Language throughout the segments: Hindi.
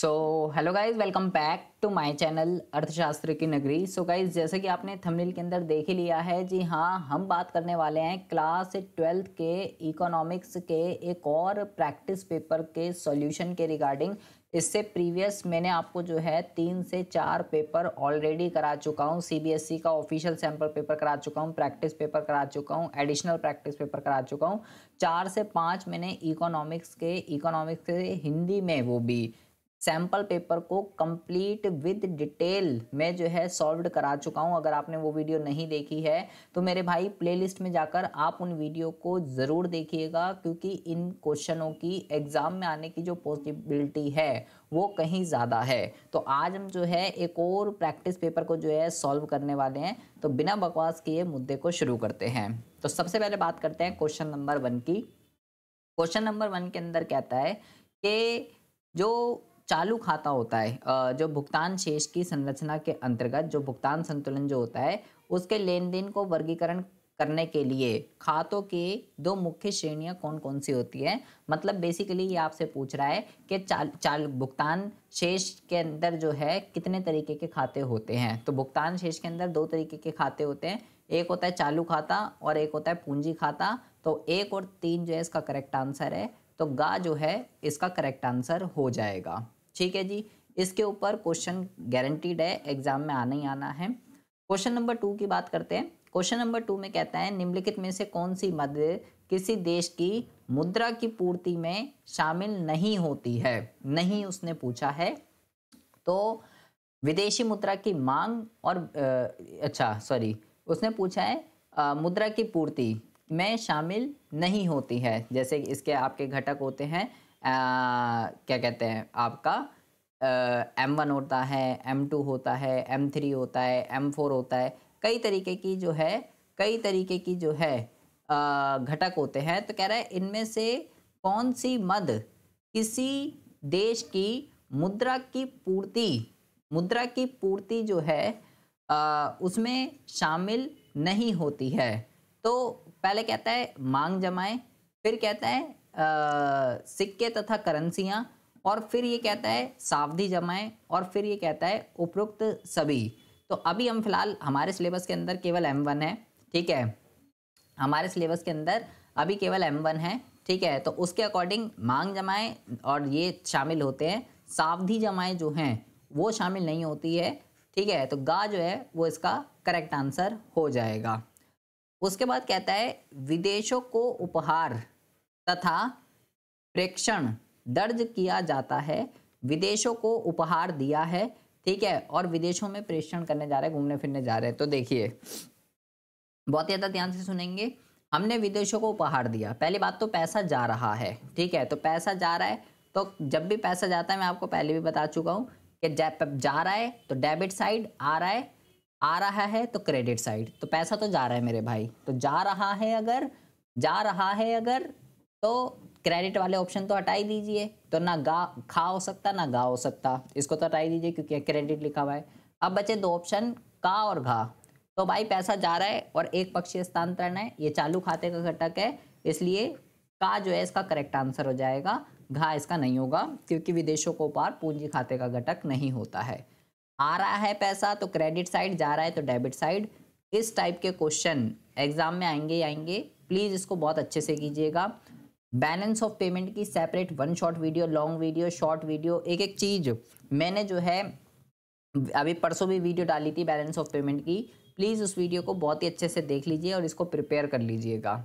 so hello guys welcome back to my channel अर्थशास्त्र की नगरी सो गाइज जैसे कि आपने थंबनेल के अंदर देख ही लिया है जी हाँ हम बात करने वाले हैं क्लास ट्वेल्थ के इकोनॉमिक्स के एक और प्रैक्टिस पेपर के सॉल्यूशन के रिगार्डिंग इससे प्रीवियस मैंने आपको जो है तीन से चार पेपर ऑलरेडी करा चुका हूँ सीबीएसई e का ऑफिशियल सैम्पल पेपर करा चुका हूँ प्रैक्टिस पेपर करा चुका हूँ एडिशनल प्रैक्टिस पेपर करा चुका हूँ चार से पाँच मैंने इकोनॉमिक्स के इकोनॉमिक्स के हिंदी में वो भी सैम्पल पेपर को कंप्लीट विद डिटेल मैं जो है सॉल्व करा चुका हूँ अगर आपने वो वीडियो नहीं देखी है तो मेरे भाई प्लेलिस्ट में जाकर आप उन वीडियो को ज़रूर देखिएगा क्योंकि इन क्वेश्चनों की एग्ज़ाम में आने की जो पॉसिबिलिटी है वो कहीं ज़्यादा है तो आज हम जो है एक और प्रैक्टिस पेपर को जो है सॉल्व करने वाले हैं तो बिना बकवास किए मुद्दे को शुरू करते हैं तो सबसे पहले बात करते हैं क्वेश्चन नंबर वन की क्वेश्चन नंबर वन के अंदर कहता है कि जो चालू खाता होता है जो भुगतान शेष की संरचना के अंतर्गत जो भुगतान संतुलन जो होता है उसके लेन देन को वर्गीकरण करने के लिए खातों के दो मुख्य श्रेणियां कौन कौन सी होती है मतलब बेसिकली ये आपसे पूछ रहा है कि चाल चाल भुगतान शेष के अंदर जो है कितने तरीके के खाते होते हैं तो भुगतान शेष के अंदर दो तरीके के खाते होते हैं एक होता है चालू खाता और एक होता है पूंजी खाता तो एक और तीन जो है इसका करेक्ट आंसर है तो गा जो है इसका करेक्ट आंसर हो जाएगा ठीक है जी इसके ऊपर क्वेश्चन गारंटीड है एग्जाम में आना ही आना है क्वेश्चन नंबर टू की बात करते हैं क्वेश्चन नंबर टू में कहता है निम्नलिखित में से कौन सी मद किसी देश की मुद्रा की पूर्ति में शामिल नहीं होती है नहीं उसने पूछा है तो विदेशी मुद्रा की मांग और आ, अच्छा सॉरी उसने पूछा है आ, मुद्रा की पूर्ति में शामिल नहीं होती है जैसे इसके आपके घटक होते हैं क्या कहते हैं आपका एम वन होता है एम टू होता है एम थ्री होता है एम फोर होता है कई तरीके की जो है कई तरीके की जो है घटक होते हैं तो कह रहा है इनमें से कौन सी मद किसी देश की मुद्रा की पूर्ति मुद्रा की पूर्ति जो है आ, उसमें शामिल नहीं होती है तो पहले कहता है मांग जमाएं फिर कहता है सिक्के तथा करेंसियाँ और फिर ये कहता है सावधि जमाएँ और फिर ये कहता है उपरोक्त सभी तो अभी हम फिलहाल हमारे सिलेबस के अंदर केवल एम वन है ठीक है हमारे सिलेबस के अंदर अभी केवल एम वन है ठीक है तो उसके अकॉर्डिंग मांग जमाएँ और ये शामिल होते हैं सावधि जमाएँ जो हैं वो शामिल नहीं होती है ठीक है तो गा जो है वो इसका करेक्ट आंसर हो जाएगा उसके बाद कहता है विदेशों को उपहार तथा प्रेक्षण दर्ज किया जाता है विदेशों को उपहार दिया है ठीक है और विदेशों में प्रेषण करने जा रहे घूमने फिरने जा रहे हैं तो देखिए बहुत ज़्यादा ध्यान से सुनेंगे हमने विदेशों को उपहार दिया पहली बात तो पैसा जा रहा है ठीक है तो पैसा जा रहा है तो जब भी पैसा जाता है मैं आपको पहले भी बता चुका हूँ कि जा रहा है तो डेबिट साइड आ रहा है आ रहा है तो क्रेडिट साइड तो पैसा तो जा रहा है मेरे भाई तो जा रहा है अगर जा रहा है अगर तो क्रेडिट वाले ऑप्शन तो हटाई दीजिए तो ना गा खा हो सकता ना गा हो सकता इसको तो हटाई दीजिए क्योंकि क्रेडिट लिखा हुआ है अब बचे दो ऑप्शन का और घा तो भाई पैसा जा रहा है और एक पक्षीय स्थानांतरण है ये चालू खाते का घटक है इसलिए का जो है इसका करेक्ट आंसर हो जाएगा घा इसका नहीं होगा क्योंकि विदेशों को पार पूंजी खाते का घटक नहीं होता है आ रहा है पैसा तो क्रेडिट साइड जा रहा है तो डेबिट साइड इस टाइप के क्वेश्चन एग्जाम में आएंगे आएंगे प्लीज़ इसको बहुत अच्छे से कीजिएगा बैलेंस ऑफ पेमेंट की separate one short video long video short video एक एक चीज़ मैंने जो है अभी परसों भी वीडियो डाली थी बैलेंस ऑफ पेमेंट की प्लीज़ उस वीडियो को बहुत ही अच्छे से देख लीजिए और इसको प्रिपेयर कर लीजिएगा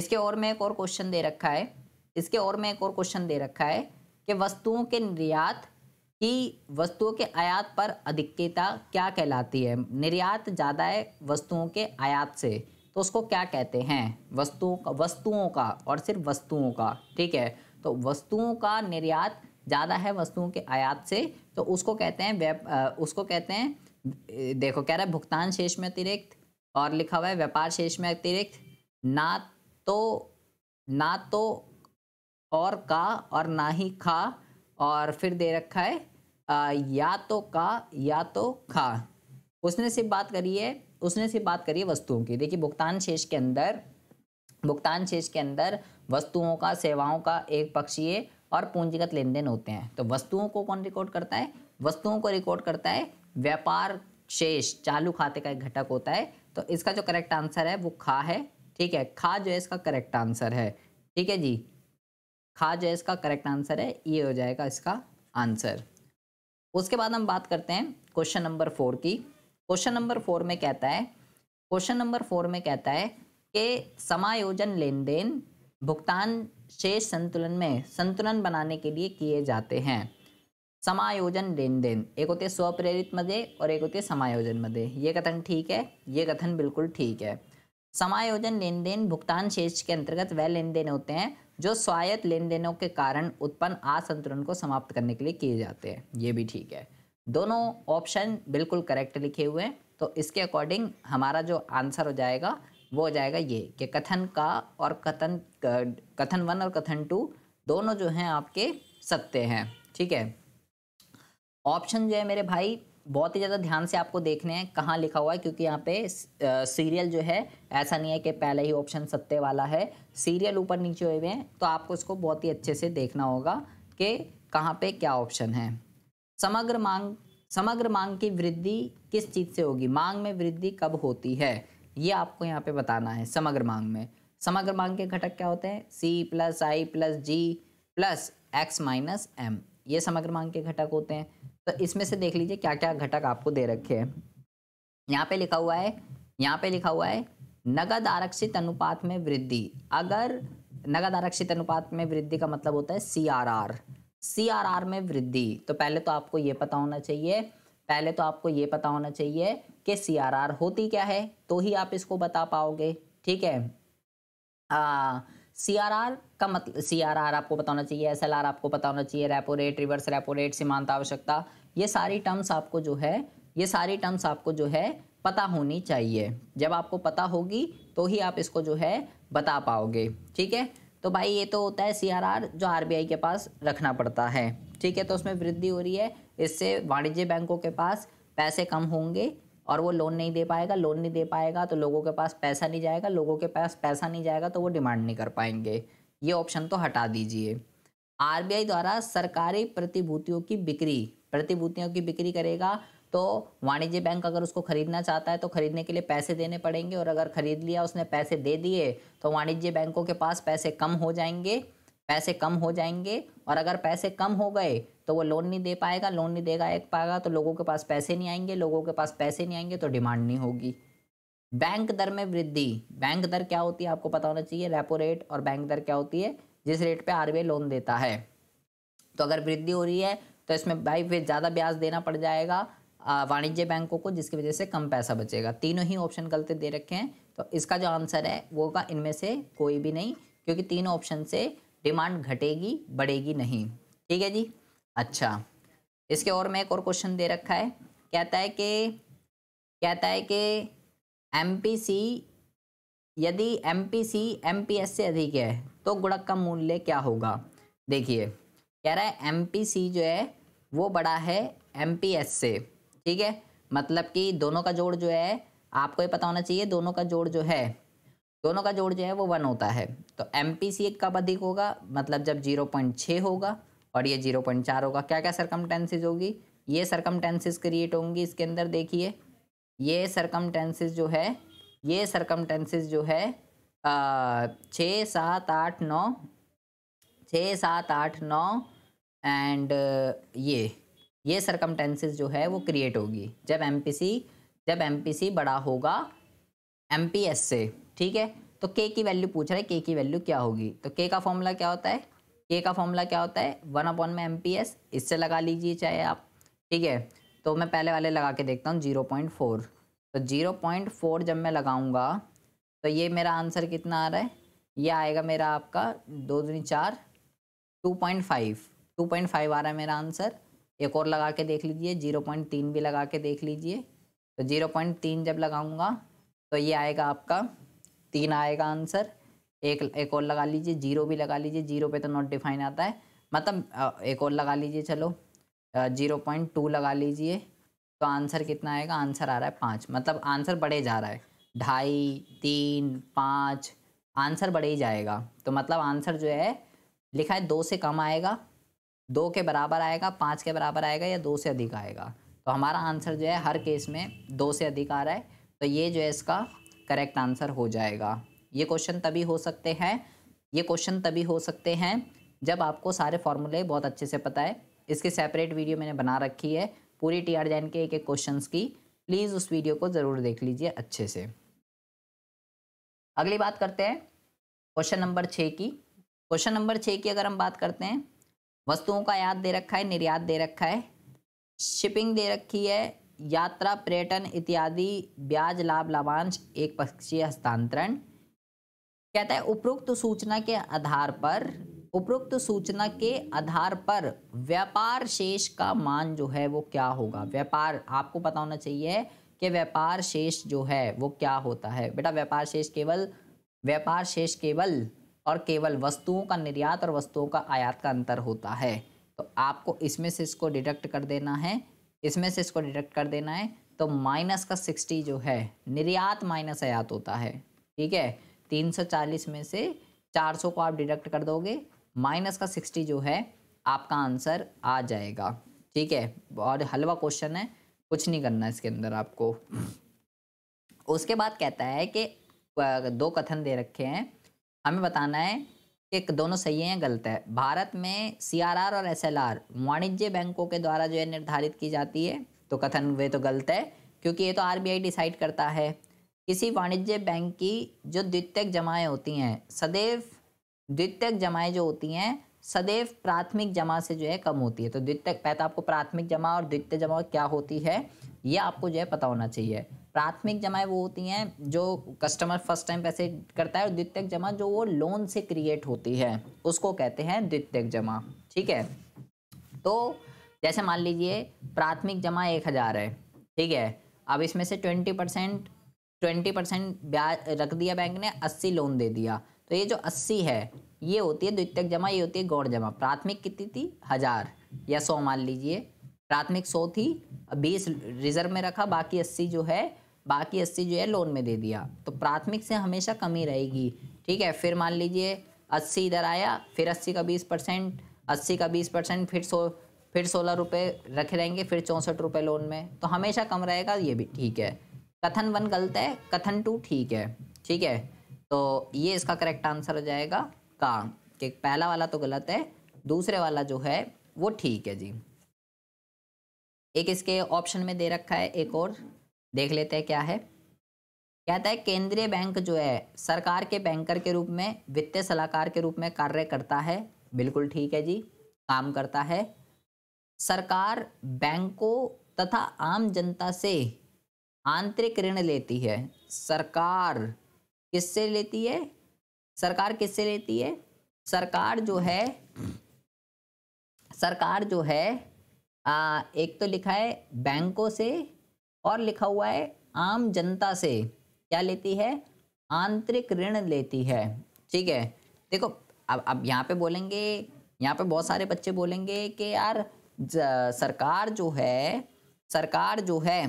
इसके और मैं एक और क्वेश्चन दे रखा है इसके और मैं एक और क्वेश्चन दे रखा है कि वस्तुओं के निर्यात की वस्तुओं के आयात पर अधिकता क्या कहलाती है निर्यात ज़्यादा है वस्तुओं के आयात से तो उसको क्या कहते हैं वस्तुओं का वस्तुओं का और सिर्फ वस्तुओं का ठीक है तो वस्तुओं का निर्यात ज़्यादा है वस्तुओं के आयात से तो उसको कहते हैं व्याप उसको कहते हैं देखो कह रहा है भुगतान शेष में अतिरिक्त और लिखा हुआ है व्यापार शेष में अतिरिक्त ना तो ना तो और का और ना ही खा और फिर दे रखा है आ, या तो का या तो खा उसने सिर्फ बात करी है उसने से बात करिए वस्तुओं की देखिए भुगतान शेष के अंदर भुगतान शेष के अंदर वस्तुओं का सेवाओं का एक पक्षीय और पूंजीगत लेन देन होते हैं तो वस्तुओं को कौन रिकॉर्ड करता है वस्तुओं को रिकॉर्ड करता है व्यापार शेष चालू खाते का एक घटक होता है तो इसका जो करेक्ट आंसर है वो खा है ठीक है खा जो है इसका करेक्ट आंसर है ठीक है जी खा जो है इसका करेक्ट आंसर है ये हो जाएगा इसका आंसर उसके बाद हम बात करते हैं क्वेश्चन नंबर फोर की क्वेश्चन नंबर फोर में कहता है क्वेश्चन नंबर फोर में कहता है कि समायोजन लेन देन भुगतान शेष संतुलन में संतुलन बनाने के लिए किए जाते हैं समायोजन लेन देन एक होते स्वप्रेरित मदे और एक होते समायोजन मदे ये कथन ठीक है ये कथन बिल्कुल ठीक है समायोजन लेन देन भुगतान शेष के अंतर्गत वह लेन देन होते हैं जो स्वायत्त लेन देनों के कारण उत्पन्न असंतुलन को समाप्त करने के लिए किए जाते हैं ये भी ठीक है दोनों ऑप्शन बिल्कुल करेक्ट लिखे हुए हैं तो इसके अकॉर्डिंग हमारा जो आंसर हो जाएगा वो हो जाएगा ये कि कथन का और कथन कथन वन और कथन टू दोनों जो हैं आपके सत्य हैं ठीक है ऑप्शन जो है मेरे भाई बहुत ही ज़्यादा ध्यान से आपको देखने हैं कहाँ लिखा हुआ है क्योंकि यहाँ पे सीरियल जो है ऐसा नहीं है कि पहले ही ऑप्शन सत्य वाला है सीरियल ऊपर नीचे हुए हैं तो आपको इसको बहुत ही अच्छे से देखना होगा कि कहाँ पे क्या ऑप्शन है समग्र मांग समग्र मांग की वृद्धि किस चीज़ से होगी मांग में वृद्धि कब होती है ये आपको यहाँ पे बताना है समग्र मांग में समग्र मांग के घटक क्या होते हैं C plus I plus G plus X minus M ये समग्र मांग के घटक होते हैं तो इसमें से देख लीजिए क्या क्या घटक आपको दे रखे हैं यहाँ पे लिखा हुआ है यहाँ पे लिखा हुआ है नगद आरक्षित अनुपात में वृद्धि अगर नगद आरक्षित अनुपात में वृद्धि का मतलब होता है सी आर आर सीआरआर में वृद्धि तो पहले तो आपको ये पता होना चाहिए पहले तो आपको ये पता होना चाहिए कि सीआरआर होती क्या है तो ही आप इसको बता पाओगे ठीक है सी आर आर का मतलब सी आर आर आपको पता होना चाहिए एस एल आर आपको पता होना चाहिए repo rate reverse repo rate सीमांत आवश्यकता ये सारी टर्म्स आपको जो है ये सारी टर्म्स आपको जो है पता होनी चाहिए जब आपको पता होगी तो ही आप इसको जो है बता पाओगे ठीक है तो भाई ये तो होता है सी जो आर के पास रखना पड़ता है ठीक है तो उसमें वृद्धि हो रही है इससे वाणिज्य बैंकों के पास पैसे कम होंगे और वो लोन नहीं दे पाएगा लोन नहीं दे पाएगा तो लोगों के पास पैसा नहीं जाएगा लोगों के पास पैसा नहीं जाएगा तो वो डिमांड नहीं कर पाएंगे ये ऑप्शन तो हटा दीजिए आरबीआई द्वारा सरकारी प्रतिभूतियों की बिक्री प्रतिभूतियों की बिक्री करेगा तो वाणिज्य बैंक अगर उसको खरीदना चाहता है तो खरीदने के लिए पैसे देने पड़ेंगे और अगर खरीद लिया उसने पैसे दे दिए तो वाणिज्य बैंकों के पास पैसे कम हो जाएंगे पैसे कम हो जाएंगे और अगर पैसे कम हो गए तो वो लोन नहीं दे पाएगा लोन नहीं देगा एक पाएगा तो लोगों के पास पैसे नहीं आएंगे लोगों के पास पैसे नहीं आएंगे तो डिमांड नहीं होगी बैंक दर में वृद्धि बैंक दर क्या होती है आपको पता होना चाहिए रेपो रेट और बैंक दर क्या होती है जिस रेट पे आरबीआई लोन देता है तो अगर वृद्धि हो रही है तो इसमें भाई फिर ज़्यादा ब्याज देना पड़ जाएगा वाणिज्य बैंकों को जिसकी वजह से कम पैसा बचेगा तीनों ही ऑप्शन गलत दे रखे हैं तो इसका जो आंसर है वो का इनमें से कोई भी नहीं क्योंकि तीनों ऑप्शन से डिमांड घटेगी बढ़ेगी नहीं ठीक है जी अच्छा इसके और मैं एक और क्वेश्चन दे रखा है कहता है कि कहता है कि एम यदि एम पी से अधिक है तो गुड़क का मूल्य क्या होगा देखिए कह रहा है एम जो है वो बड़ा है एम से ठीक है मतलब कि दोनों का जोड़ जो है आपको ये पता होना चाहिए दोनों का जोड़ जो है दोनों का जोड़ जो है वो वन होता है तो एम पी सी कब अधिक होगा मतलब जब जीरो पॉइंट छः होगा और ये जीरो पॉइंट चार होगा क्या क्या सरकम होगी ये सरकम क्रिएट होंगी इसके अंदर देखिए ये सरकम जो है ये सरकम जो है छः सात आठ नौ छः सात आठ नौ एंड ये ये सरकमटेंसेज जो है वो क्रिएट होगी जब एम जब एम बड़ा होगा एम से ठीक है तो के की वैल्यू पूछ रहा है के की वैल्यू क्या होगी तो के का फॉर्मूला क्या होता है के का फॉर्मूला क्या होता है वन अपॉन में एम इससे लगा लीजिए चाहे आप ठीक है तो मैं पहले वाले लगा के देखता हूँ जीरो पॉइंट फोर तो जीरो पॉइंट फोर जब मैं लगाऊंगा तो ये मेरा आंसर कितना आ रहा है ये आएगा मेरा आपका दो दूनी चार two point five two point five आ रहा है मेरा आंसर एक और लगा के देख लीजिए जीरो पॉइंट तीन भी लगा के देख लीजिए तो जीरो पॉइंट तीन जब लगाऊंगा तो ये आएगा आपका तीन आएगा आंसर एक एक और लगा लीजिए जीरो भी लगा लीजिए जीरो पे तो नॉट डिफाइन आता है मतलब एक और लगा लीजिए चलो जीरो पॉइंट टू लगा लीजिए तो आंसर कितना आएगा आंसर आ रहा है पाँच मतलब आंसर बढ़े जा रहा है ढाई तीन पाँच आंसर बढ़े ही जाएगा तो मतलब आंसर जो है लिखा है दो से कम आएगा दो के बराबर आएगा पाँच के बराबर आएगा या दो से अधिक आएगा तो हमारा आंसर जो है हर केस में दो से अधिक आ रहा है तो ये जो है इसका करेक्ट आंसर हो जाएगा ये क्वेश्चन तभी हो सकते हैं ये क्वेश्चन तभी हो सकते हैं जब आपको सारे फॉर्मूले बहुत अच्छे से पता है इसकी सेपरेट वीडियो मैंने बना रखी है पूरी टी आर जैन के एक एक क्वेश्चन की प्लीज़ उस वीडियो को ज़रूर देख लीजिए अच्छे से अगली बात करते हैं क्वेश्चन नंबर छः की क्वेश्चन नंबर छः की अगर हम बात करते हैं वस्तुओं का आयात दे रखा है निर्यात दे रखा है शिपिंग दे रखी है यात्रा पर्यटन इत्यादि ब्याज लाभ लाभांश एक पक्षीय हस्तांतरण कहता है उपरोक्त सूचना के आधार पर उपरोक्त सूचना के आधार पर व्यापार शेष का मान जो है वो क्या होगा व्यापार आपको पता होना चाहिए कि व्यापार शेष जो है वो क्या होता है बेटा व्यापार शेष केवल व्यापार शेष केवल और केवल वस्तुओं का निर्यात और वस्तुओं का आयात का अंतर होता है तो आपको इसमें से इसको डिडक्ट कर देना है इसमें से इसको डिडक्ट कर देना है तो माइनस का सिक्सटी जो है निर्यात माइनस आयात होता है ठीक है तीन सौ चालीस में से चार सौ को आप डिडक्ट कर दोगे माइनस का सिक्सटी जो है आपका आंसर आ जाएगा ठीक है और हलवा क्वेश्चन है कुछ नहीं करना इसके अंदर आपको उसके बाद कहता है कि दो कथन दे रखे हैं हमें बताना है कि दोनों सही है या गलत है भारत में सीआरआर और एसएलआर वाणिज्य बैंकों के द्वारा जो है निर्धारित की जाती है तो कथन वे तो गलत है क्योंकि ये तो आरबीआई डिसाइड करता है किसी वाणिज्य बैंक की जो द्वितीयक जमाएँ होती हैं सदैव द्वितीयक जमाएँ जो होती हैं सदैव प्राथमिक जमा से जो है कम होती है तो द्वितीय पहले तो आपको प्राथमिक जमा और द्वितीय जमा क्या होती है ये आपको जो है पता होना चाहिए प्राथमिक जमाएं वो होती हैं जो कस्टमर फर्स्ट टाइम पैसे करता है और द्वितीयक जमा जो वो लोन से क्रिएट होती है उसको कहते हैं द्वितीयक जमा ठीक है तो जैसे मान लीजिए प्राथमिक जमा एक हज़ार है ठीक है अब इसमें से ट्वेंटी परसेंट ट्वेंटी परसेंट ब्याज रख दिया बैंक ने अस्सी लोन दे दिया तो ये जो अस्सी है ये होती है द्वितीयक जमा ये होती है गौड़ जमा प्राथमिक कितनी थी हज़ार या सौ मान लीजिए प्राथमिक सौ थी बीस रिजर्व में रखा बाकी अस्सी जो है बाकी अस्सी जो है लोन में दे दिया तो प्राथमिक से हमेशा कमी रहेगी ठीक है फिर मान लीजिए अस्सी इधर आया फिर अस्सी का बीस परसेंट अस्सी का बीस परसेंट फिर सो फिर सोलह रुपये रखे रहेंगे फिर चौंसठ रुपये लोन में तो हमेशा कम रहेगा ये भी ठीक है कथन वन गलत है कथन टू ठीक है ठीक है तो ये इसका करेक्ट आंसर हो जाएगा का कि पहला वाला तो गलत है दूसरे वाला जो है वो ठीक है जी एक इसके ऑप्शन में दे रखा है एक और देख लेते हैं क्या है कहता है केंद्रीय बैंक जो है सरकार के बैंकर के रूप में वित्तीय सलाहकार के रूप में कार्य करता है बिल्कुल ठीक है जी काम करता है सरकार बैंकों तथा आम जनता से आंतरिक ऋण लेती है सरकार किससे लेती है सरकार किससे लेती है सरकार जो है सरकार जो है आ, एक तो लिखा है बैंकों से और लिखा हुआ है आम जनता से क्या लेती है आंतरिक ऋण लेती है ठीक है देखो अब अब यहाँ पे बोलेंगे यहाँ पे बहुत सारे बच्चे बोलेंगे कि यार सरकार जो है सरकार जो है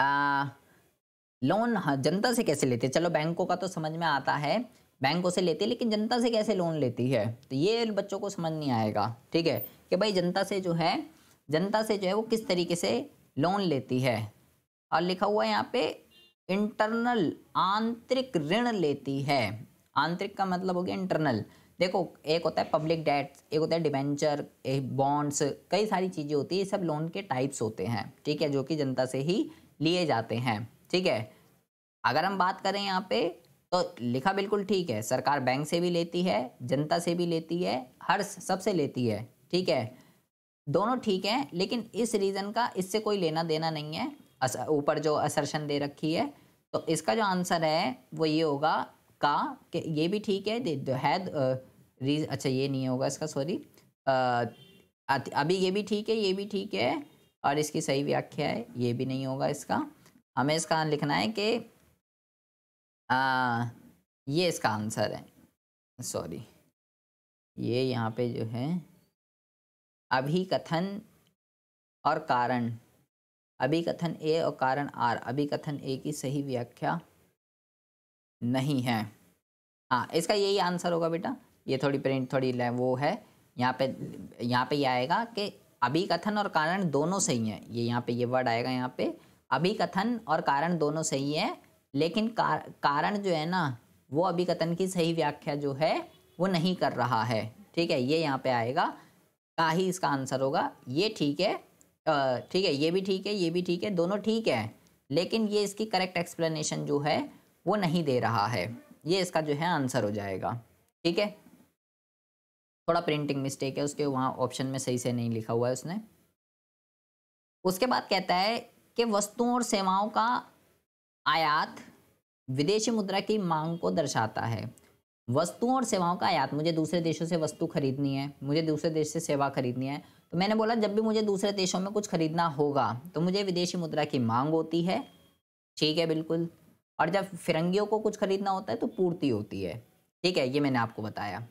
आ, लोन जनता से कैसे लेती है चलो बैंकों का तो समझ में आता है बैंकों से लेती है लेकिन जनता से कैसे लोन लेती है तो ये बच्चों को समझ नहीं आएगा ठीक है कि भाई जनता से जो है जनता से जो है वो किस तरीके से लोन लेती है और लिखा हुआ है यहाँ पे इंटरनल आंतरिक ऋण लेती है आंतरिक का मतलब हो गया इंटरनल देखो एक होता है पब्लिक डेट्स एक होता है डिबेंचर बॉन्ड्स कई सारी चीज़ें होती है सब लोन के टाइप्स होते हैं ठीक है जो कि जनता से ही लिए जाते हैं ठीक है अगर हम बात करें यहाँ पे तो लिखा बिल्कुल ठीक है सरकार बैंक से भी लेती है जनता से भी लेती है हर सबसे लेती है ठीक है दोनों ठीक हैं लेकिन इस रीज़न का इससे कोई लेना देना नहीं है ऊपर जो असर्शन दे रखी है तो इसका जो आंसर है वो ये होगा का कि ये भी ठीक है है रीज अच्छा ये नहीं होगा इसका सॉरी अभी ये भी ठीक है ये भी ठीक है और इसकी सही व्याख्या है ये भी नहीं होगा इसका हमें इसका लिखना है कि ये इसका आंसर है सॉरी ये यहाँ पे जो है अभिकथन और कारण अभिकथन ए और कारण आर अभिकथन ए की सही व्याख्या नहीं है हाँ इसका यही आंसर होगा बेटा ये थोड़ी प्रिंट थोड़ी वो है यहाँ पे यहाँ पे ये आएगा कि अभी कथन और कारण दोनों सही हैं ये यहाँ पे ये वर्ड आएगा यहाँ पे अभी कथन और कारण दोनों सही है लेकिन कार, कारण जो है ना वो अभी कथन की सही व्याख्या जो है वो नहीं कर रहा है ठीक है ये यहाँ पे आएगा का ही इसका आंसर होगा ये ठीक है ठीक है ये भी ठीक है ये भी ठीक है दोनों ठीक है लेकिन ये इसकी करेक्ट एक्सप्लेनेशन जो है वो नहीं दे रहा है ये इसका जो है आंसर हो जाएगा ठीक है थोड़ा प्रिंटिंग मिस्टेक है उसके वहाँ ऑप्शन में सही से नहीं लिखा हुआ है उसने उसके बाद कहता है कि वस्तुओं और सेवाओं का आयात विदेशी मुद्रा की मांग को दर्शाता है वस्तुओं और सेवाओं का आयात मुझे दूसरे देशों से वस्तु खरीदनी है मुझे दूसरे देश से सेवा खरीदनी है तो मैंने बोला जब भी मुझे दूसरे देशों में कुछ खरीदना होगा तो मुझे विदेशी मुद्रा की मांग होती है ठीक है बिल्कुल और जब फिरंगियों को कुछ खरीदना होता है तो पूर्ति होती है ठीक है ये मैंने आपको बताया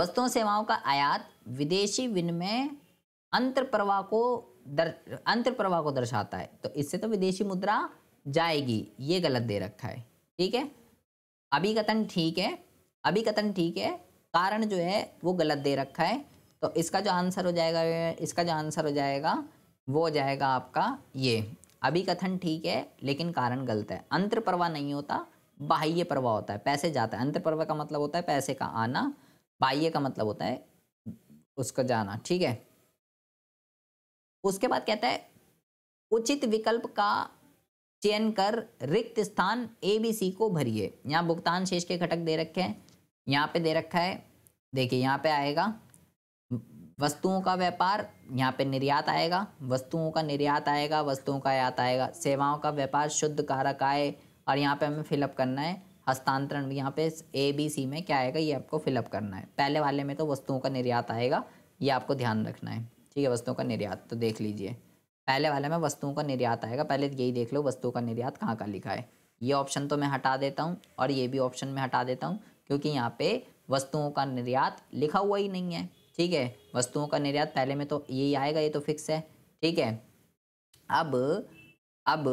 वस्तुओं सेवाओं का आयात विदेशी विनिमय अंतर प्रवाह को दर अंतर प्रवाह को दर्शाता है तो इससे तो विदेशी मुद्रा जाएगी ये गलत दे रखा है ठीक है अभी कथन ठीक है अभी कथन ठीक है कारण जो है वो गलत दे रखा है तो इसका जो आंसर हो जाएगा इसका जो आंसर हो जाएगा वो हो जाएगा आपका ये अभी कथन ठीक है लेकिन कारण गलत है अंतर प्रवाह नहीं होता बाह्य प्रवाह होता है पैसे जाता है अंतर प्रवाह का मतलब होता है पैसे का आना बाह्य का मतलब होता है उसका जाना ठीक है उसके बाद कहता है उचित विकल्प का चयन कर रिक्त स्थान ए बी सी को भरिए यहाँ भुगतान शेष के घटक दे रखे हैं यहाँ पे दे रखा है देखिए यहाँ पे आएगा वस्तुओं का व्यापार यहाँ पे निर्यात आएगा वस्तुओं का निर्यात आएगा वस्तुओं का आयात आएगा सेवाओं का व्यापार शुद्ध कारक आए और यहाँ पे हमें फिलअप करना है हस्तांतरण यहाँ पे ए बी सी में क्या आएगा ये आपको फिलअप करना है पहले वाले में तो वस्तुओं का निर्यात आएगा ये आपको ध्यान रखना है ठीक है वस्तुओं का निर्यात तो देख लीजिए पहले वाले में वस्तुओं का निर्यात आएगा पहले यही देख लो वस्तुओं का निर्यात कहाँ का लिखा है ये ऑप्शन तो मैं हटा देता हूँ और ये भी ऑप्शन में हटा देता हूँ क्योंकि यहाँ पे वस्तुओं का निर्यात लिखा हुआ ही नहीं है ठीक है वस्तुओं का निर्यात पहले में तो यही आएगा ये तो फिक्स है ठीक है अब अब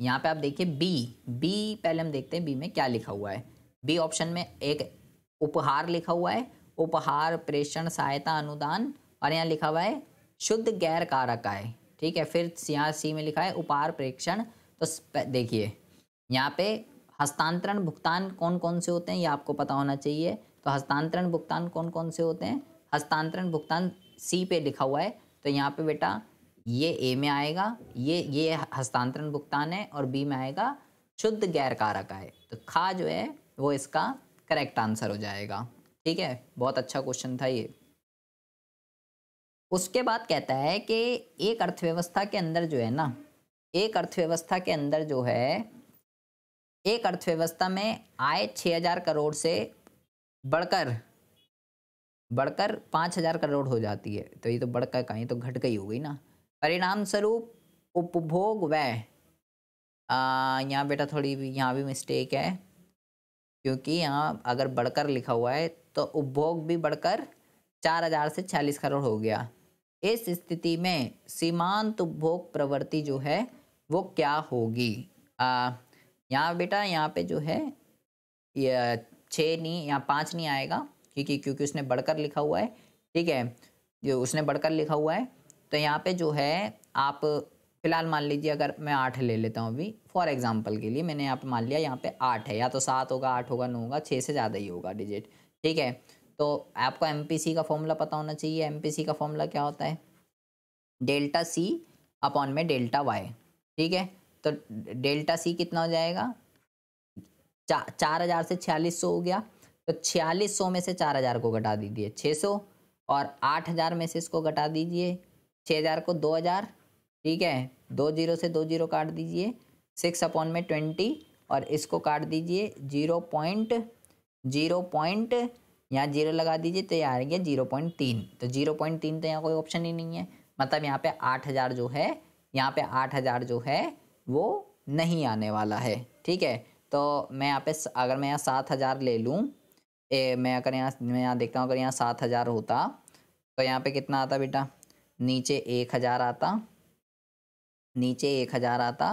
यहाँ पे आप देखिए बी बी पहले हम देखते हैं बी में क्या लिखा हुआ है बी ऑप्शन में एक उपहार लिखा हुआ है उपहार प्रेषण सहायता अनुदान और यहाँ लिखा हुआ है शुद्ध गैर कारक आय ठीक है फिर यहाँ सी में लिखा है उपहार प्रेक्षण तो देखिए यहाँ पे हस्तांतरण भुगतान कौन कौन से होते हैं ये आपको पता होना चाहिए तो हस्तांतरण भुगतान कौन कौन से होते हैं हस्तांतरण भुगतान सी पे लिखा हुआ है तो यहाँ पे बेटा ये ए में आएगा ये ये हस्तांतरण भुगतान है और बी में आएगा शुद्ध गैर कारक है तो खा जो है वो इसका करेक्ट आंसर हो जाएगा ठीक है बहुत अच्छा क्वेश्चन था ये उसके बाद कहता है कि एक अर्थव्यवस्था के अंदर जो है ना एक अर्थव्यवस्था के अंदर जो है एक अर्थव्यवस्था में आय 6000 करोड़ से बढ़कर बढ़कर 5000 करोड़ हो जाती है तो ये तो बढ़कर का तो घट गई हो गई ना परिणाम स्वरूप उपभोग व यहाँ बेटा थोड़ी यहाँ भी मिस्टेक है क्योंकि यहाँ अगर बढ़कर लिखा हुआ है तो उपभोग भी बढ़कर चार हज़ार से चालीस करोड़ हो गया इस स्थिति में सीमांत उपभोग प्रवृत्ति जो है वो क्या होगी यहाँ बेटा यहाँ पे जो है यह छः नहीं यहाँ पाँच नहीं आएगा क्योंकि क्योंकि उसने बढ़कर लिखा हुआ है ठीक है जो उसने बढ़कर लिखा हुआ है तो यहाँ पे जो है आप फिलहाल मान लीजिए अगर मैं आठ ले लेता हूँ अभी फॉर एग्जाम्पल के लिए मैंने यहाँ पे मान लिया यहाँ पे आठ है या तो सात होगा आठ होगा नौ होगा छः से ज़्यादा ही होगा डिजिट ठीक है तो आपको एम का फॉर्मूला पता होना चाहिए एम का फॉर्मूला क्या होता है डेल्टा सी अपॉन में डेल्टा वाई ठीक है तो डेल्टा सी कितना हो जाएगा चा, चार हज़ार से छियालीस सौ हो गया तो छियालीस सौ में से चार हज़ार को घटा दीजिए छः सौ और आठ हज़ार में से इसको घटा दीजिए छः हज़ार को दो हज़ार ठीक है दो जीरो से दो जीरो काट दीजिए सिक्स अपॉन में ट्वेंटी और इसको काट दीजिए जीरो पॉइंट जीरो पॉइंट यहाँ जीरो लगा दीजिए तो यहाँ आ गया जीरो पॉइंट तीन तो जीरो पॉइंट तीन तो यहाँ कोई ऑप्शन ही नहीं है मतलब यहाँ पे आठ हज़ार जो है यहाँ पे आठ हज़ार जो है वो नहीं आने वाला है ठीक है तो मैं यहाँ पे अगर मैं यहाँ सात हज़ार ले लूँ मैं अगर यहाँ मैं यहाँ देखता हूँ अगर यहाँ सात हज़ार होता तो यहाँ पे कितना आता बेटा नीचे एक हज़ार आता नीचे एक हज़ार आता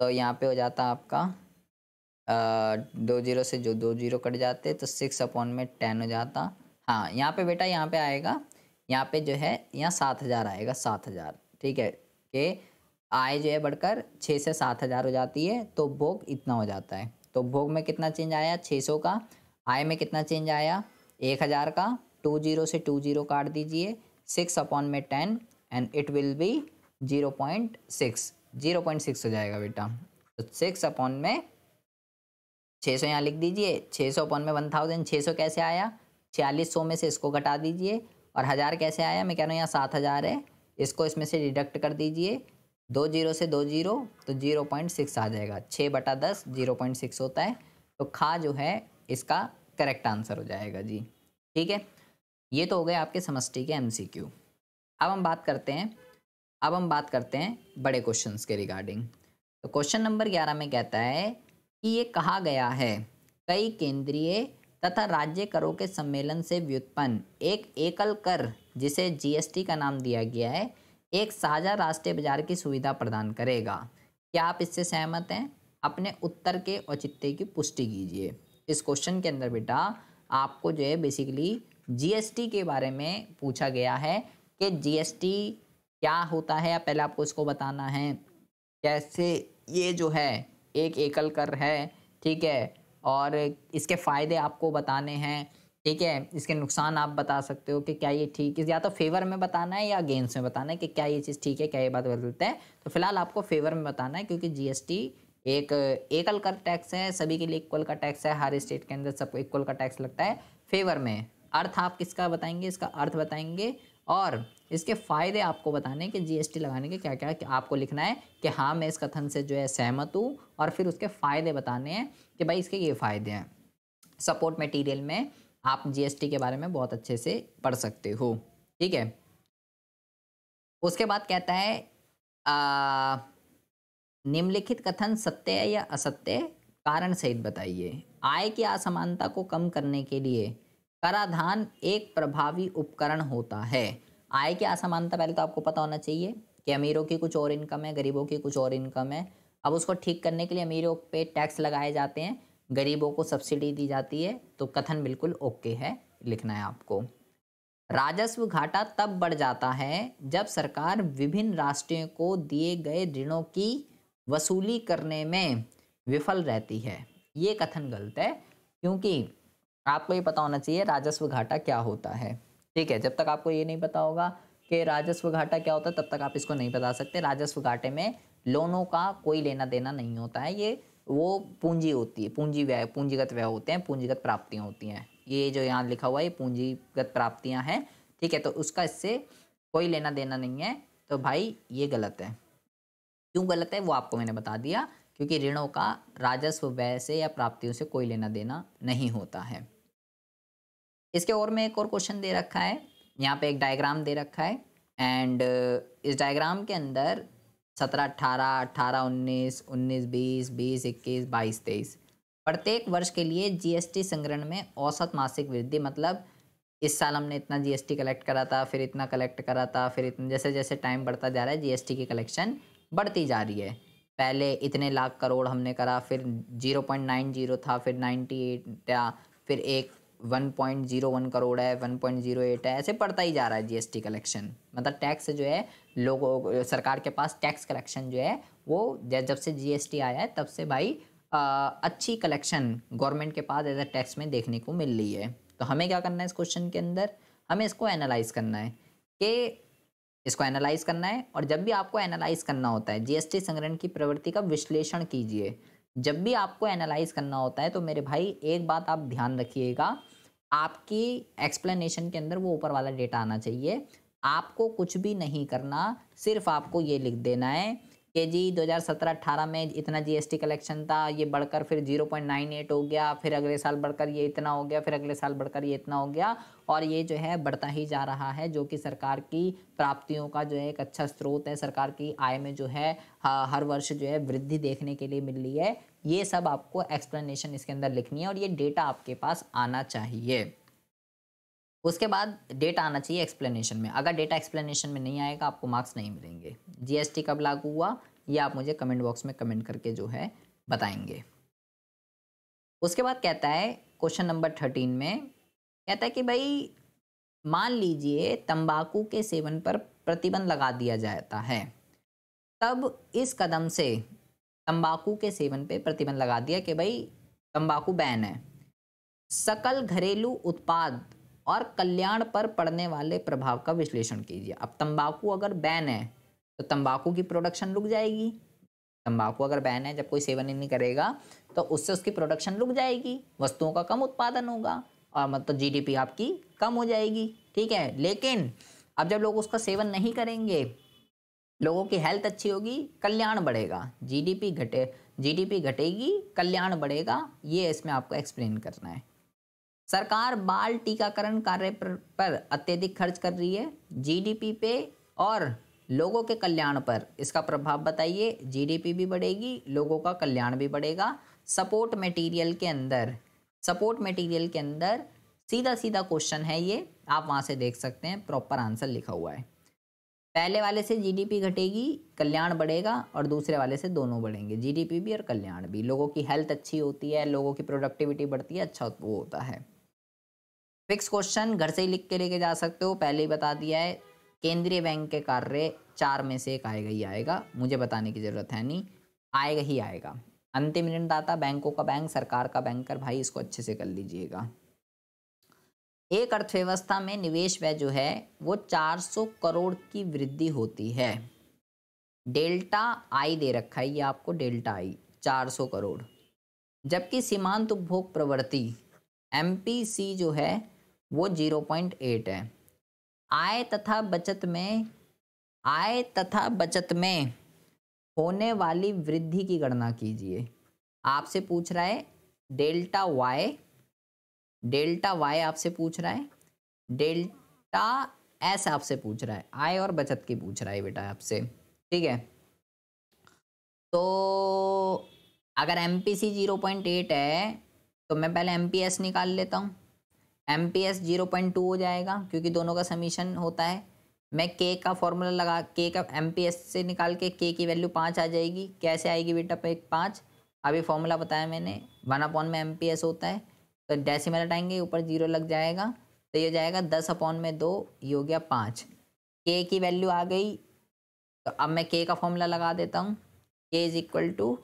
तो यहाँ पे हो जाता आपका दो जीरो से जो दो जीरो कट जाते तो सिक्स अपॉन में टेन हो जाता हाँ यहाँ पे बेटा यहाँ पे आएगा यहाँ पे जो है यहाँ सात हज़ार आएगा सात हज़ार ठीक है के आय जो है बढ़कर छः से सात हज़ार हो जाती है तो भोग इतना हो जाता है तो भोग में कितना चेंज आया छः सौ का आय में कितना चेंज आया एक हज़ार का टू जीरो से टू जीरो काट दीजिए सिक्स अपॉन में ten and it will be zero point six zero point six हो जाएगा बेटा तो सिक्स अपॉन में छः सौ यहाँ लिख दीजिए छः सौ अपन में वन थाउजेंड छः सौ कैसे आया छियालीस सौ में से इसको घटा दीजिए और हज़ार कैसे आया मैं कह रहा हूँ यहाँ सात हज़ार है इसको इसमें से डिडक्ट कर दीजिए दो जीरो से दो जीरो तो जीरो पॉइंट सिक्स आ जाएगा छः बटा दस जीरो पॉइंट सिक्स होता है तो खा जो है इसका करेक्ट आंसर हो जाएगा जी ठीक है ये तो हो गए आपके समष्टि के एम अब हम बात करते हैं अब हम बात करते हैं बड़े क्वेश्चन के रिगार्डिंग तो क्वेश्चन नंबर ग्यारह में कहता है कि ये कहा गया है कई केंद्रीय तथा राज्य करों के सम्मेलन से व्युत्पन्न एक एकल कर जिसे जीएसटी का नाम दिया गया है एक साझा राष्ट्रीय बाजार की सुविधा प्रदान करेगा क्या आप इससे सहमत हैं अपने उत्तर के औचित्य की पुष्टि कीजिए इस क्वेश्चन के अंदर बेटा आपको जो है बेसिकली जीएसटी के बारे में पूछा गया है कि जीएसटी क्या होता है या पहले आपको इसको बताना है कैसे ये जो है एक एकल कर है ठीक है और इसके फ़ायदे आपको बताने हैं ठीक है इसके नुकसान आप बता सकते हो कि क्या ये ठीक है या तो फेवर में बताना है या अगेंस्ट में बताना है कि क्या ये चीज़ ठीक है क्या ये बात बदलते हैं तो फिलहाल आपको फेवर में बताना है क्योंकि जीएसटी एक एकल का टैक्स है सभी के लिए इक्वल का टैक्स है हर स्टेट के अंदर सबको इक्वल का टैक्स लगता है फेवर में अर्थ आप किसका बताएंगे इसका अर्थ बताएंगे और इसके फ़ायदे आपको बताने कि जीएसटी लगाने के क्या क्या कि आपको लिखना है कि हाँ मैं इस कथन से जो है सहमत हूँ और फिर उसके फ़ायदे बताने हैं कि भाई इसके ये फ़ायदे हैं सपोर्ट मटेरियल में आप जीएसटी के बारे में बहुत अच्छे से पढ़ सकते हो ठीक है उसके बाद कहता है निम्नलिखित कथन सत्य है या असत्य कारण सहित बताइए आय की असमानता को कम करने के लिए कराधान एक प्रभावी उपकरण होता है आय की असमानता पहले तो आपको पता होना चाहिए कि अमीरों की कुछ और इनकम है गरीबों की कुछ और इनकम है अब उसको ठीक करने के लिए अमीरों पे टैक्स लगाए जाते हैं गरीबों को सब्सिडी दी जाती है तो कथन बिल्कुल ओके है लिखना है आपको राजस्व घाटा तब बढ़ जाता है जब सरकार विभिन्न राष्ट्रों को दिए गए ऋणों की वसूली करने में विफल रहती है ये कथन गलत है क्योंकि आपको ये पता होना चाहिए राजस्व घाटा क्या होता है ठीक है जब तक आपको ये नहीं पता होगा कि राजस्व घाटा क्या होता है तब तक आप इसको नहीं बता सकते राजस्व घाटे में लोनों का कोई लेना देना नहीं होता है ये वो पूंजी होती है पूंजी व्यय पूंजीगत व्यय होते हैं पूंजीगत प्राप्तियाँ होती हैं ये जो यहाँ लिखा हुआ है ये पूंजीगत प्राप्तियाँ हैं ठीक है तो उसका इससे कोई लेना देना नहीं है तो भाई ये गलत है क्यों गलत है वो आपको मैंने बता दिया क्योंकि ऋणों का राजस्व व्यय से या प्राप्तियों से कोई लेना देना नहीं होता है इसके और में एक और क्वेश्चन दे रखा है यहाँ पे एक डायग्राम दे रखा है एंड इस डायग्राम के अंदर सत्रह अट्ठारह अट्ठारह उन्नीस उन्नीस बीस बीस इक्कीस बाईस तेईस प्रत्येक वर्ष के लिए जीएसटी संग्रहण में औसत मासिक वृद्धि मतलब इस साल हमने इतना जीएसटी कलेक्ट करा था फिर इतना कलेक्ट करा था फिर इतना जैसे जैसे टाइम बढ़ता जा रहा है जीएसटी की कलेक्शन बढ़ती जा रही है पहले इतने लाख करोड़ हमने करा फिर जीरो पॉइंट नाइन जीरो था फिर नाइन्टी एट था फिर एक 1.01 करोड़ है 1.08 है ऐसे पड़ता ही जा रहा है जीएसटी कलेक्शन मतलब टैक्स जो है लोगों सरकार के पास टैक्स कलेक्शन जो है वो जब से जीएसटी आया है तब से भाई आ, अच्छी कलेक्शन गवर्नमेंट के पास एज अ टैक्स में देखने को मिल रही है तो हमें क्या करना है इस क्वेश्चन के अंदर हमें इसको एनालाइज करना है कि इसको एनालाइज करना है और जब भी आपको एनालाइज करना होता है जीएसटी संग्रहण की प्रवृत्ति का विश्लेषण कीजिए जब भी आपको एनालाइज करना होता है तो मेरे भाई एक बात आप ध्यान रखिएगा आपकी एक्सप्लेनेशन के अंदर वो ऊपर वाला डेटा आना चाहिए आपको कुछ भी नहीं करना सिर्फ आपको ये लिख देना है कि जी 2017-18 में इतना जीएसटी कलेक्शन था ये बढ़कर फिर 0.98 हो गया फिर अगले साल बढ़कर ये इतना हो गया फिर अगले साल बढ़कर ये इतना हो गया और ये जो है बढ़ता ही जा रहा है जो कि सरकार की प्राप्तियों का जो है एक अच्छा स्रोत है सरकार की आय में जो है हर वर्ष जो है वृद्धि देखने के लिए मिल रही है ये सब आपको एक्सप्लेनेशन इसके अंदर लिखनी है और ये डेटा आपके पास आना चाहिए उसके बाद डेटा आना चाहिए एक्सप्लेनेशन में अगर डेटा एक्सप्लेनेशन में नहीं आएगा आपको मार्क्स नहीं मिलेंगे जीएसटी कब लागू हुआ ये आप मुझे कमेंट बॉक्स में कमेंट करके जो है बताएंगे उसके बाद कहता है क्वेश्चन नंबर थर्टीन में कहता है कि भाई मान लीजिए तंबाकू के सेवन पर प्रतिबंध लगा दिया जाता है तब इस कदम से तंबाकू के सेवन पे प्रतिबंध लगा दिया कि भाई तंबाकू बैन है सकल घरेलू उत्पाद और कल्याण पर पड़ने वाले प्रभाव का विश्लेषण कीजिए अब तंबाकू अगर बैन है तो तंबाकू की प्रोडक्शन रुक जाएगी तंबाकू अगर बैन है जब कोई सेवन ही नहीं करेगा तो उससे उसकी प्रोडक्शन रुक जाएगी वस्तुओं का कम उत्पादन होगा मतलब जीडीपी आपकी कम हो जाएगी ठीक है लेकिन अब जब लोग उसका सेवन नहीं करेंगे लोगों की हेल्थ अच्छी होगी कल्याण बढ़ेगा जीडीपी घटे जीडीपी घटेगी कल्याण बढ़ेगा ये इसमें आपको एक्सप्लेन करना है सरकार बाल टीकाकरण कार्य पर, पर अत्यधिक खर्च कर रही है जीडीपी पे और लोगों के कल्याण पर इसका प्रभाव बताइए जीडीपी भी बढ़ेगी लोगों का कल्याण भी बढ़ेगा सपोर्ट मटेरियल के अंदर सपोर्ट मटेरियल के अंदर सीधा सीधा क्वेश्चन है ये आप वहाँ से देख सकते हैं प्रॉपर आंसर लिखा हुआ है पहले वाले से जीडीपी घटेगी कल्याण बढ़ेगा और दूसरे वाले से दोनों बढ़ेंगे जीडीपी भी और कल्याण भी लोगों की हेल्थ अच्छी होती है लोगों की प्रोडक्टिविटी बढ़ती है अच्छा वो होता है फिक्स क्वेश्चन घर से ही लिख के लेके जा सकते हो पहले ही बता दिया है केंद्रीय बैंक के कार्य चार में से एक आएगा ही आएगा मुझे बताने की ज़रूरत है नहीं आएगा ही आएगा अंतिम ऋणदाता बैंकों का बैंक सरकार का बैंकर भाई इसको अच्छे से कर लीजिएगा एक अर्थव्यवस्था में निवेश व्यय जो है वो 400 करोड़ की वृद्धि होती है डेल्टा आई दे रखा है ये आपको डेल्टा आई 400 करोड़ जबकि सीमांत उपभोग प्रवृत्ति एम जो है वो 0.8 है आय तथा बचत में आय तथा बचत में होने वाली वृद्धि की गणना कीजिए आपसे पूछ रहा है डेल्टा वाई डेल्टा वाई आपसे पूछ रहा है डेल्टा एस आपसे पूछ रहा है आय और बचत की पूछ रहा है बेटा आपसे ठीक है तो अगर M P C zero point eight है तो मैं पहले एम पी एस निकाल लेता हूँ M P S zero point two हो जाएगा क्योंकि दोनों का समीशन होता है मैं के का फॉर्मूला लगा के का एम से निकाल के के की वैल्यू पाँच आ जाएगी कैसे आएगी बेटा एक पाँच अभी फॉर्मूला बताया मैंने वन अपॉन में एम होता है तो डेसिमल हटाएंगे ऊपर जीरो लग जाएगा तो ये जाएगा दस अपॉन में दो ये हो गया पाँच के की वैल्यू आ गई तो अब मैं के का फॉर्मूला लगा देता हूँ K is equal to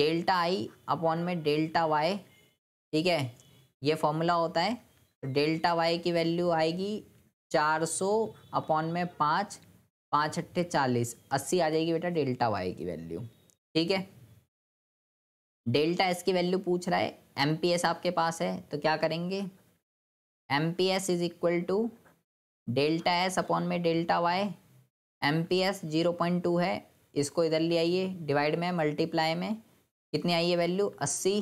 delta I upon में डेल्टा वाई ठीक है ये फॉर्मूला होता है डेल्टा तो वाई की वैल्यू आएगी चार सौ अपॉन में पाँच पाँच अट्ठे चालीस अस्सी आ जाएगी बेटा डेल्टा वाई की वैल्यू ठीक है डेल्टा एस की वैल्यू पूछ रहा है एम पी एस आपके पास है तो क्या करेंगे M P S is equal to delta S upon में delta Y M P S zero point two है इसको इधर ले आइए डिवाइड में मल्टीप्लाई में कितनी आई है वैल्यू अस्सी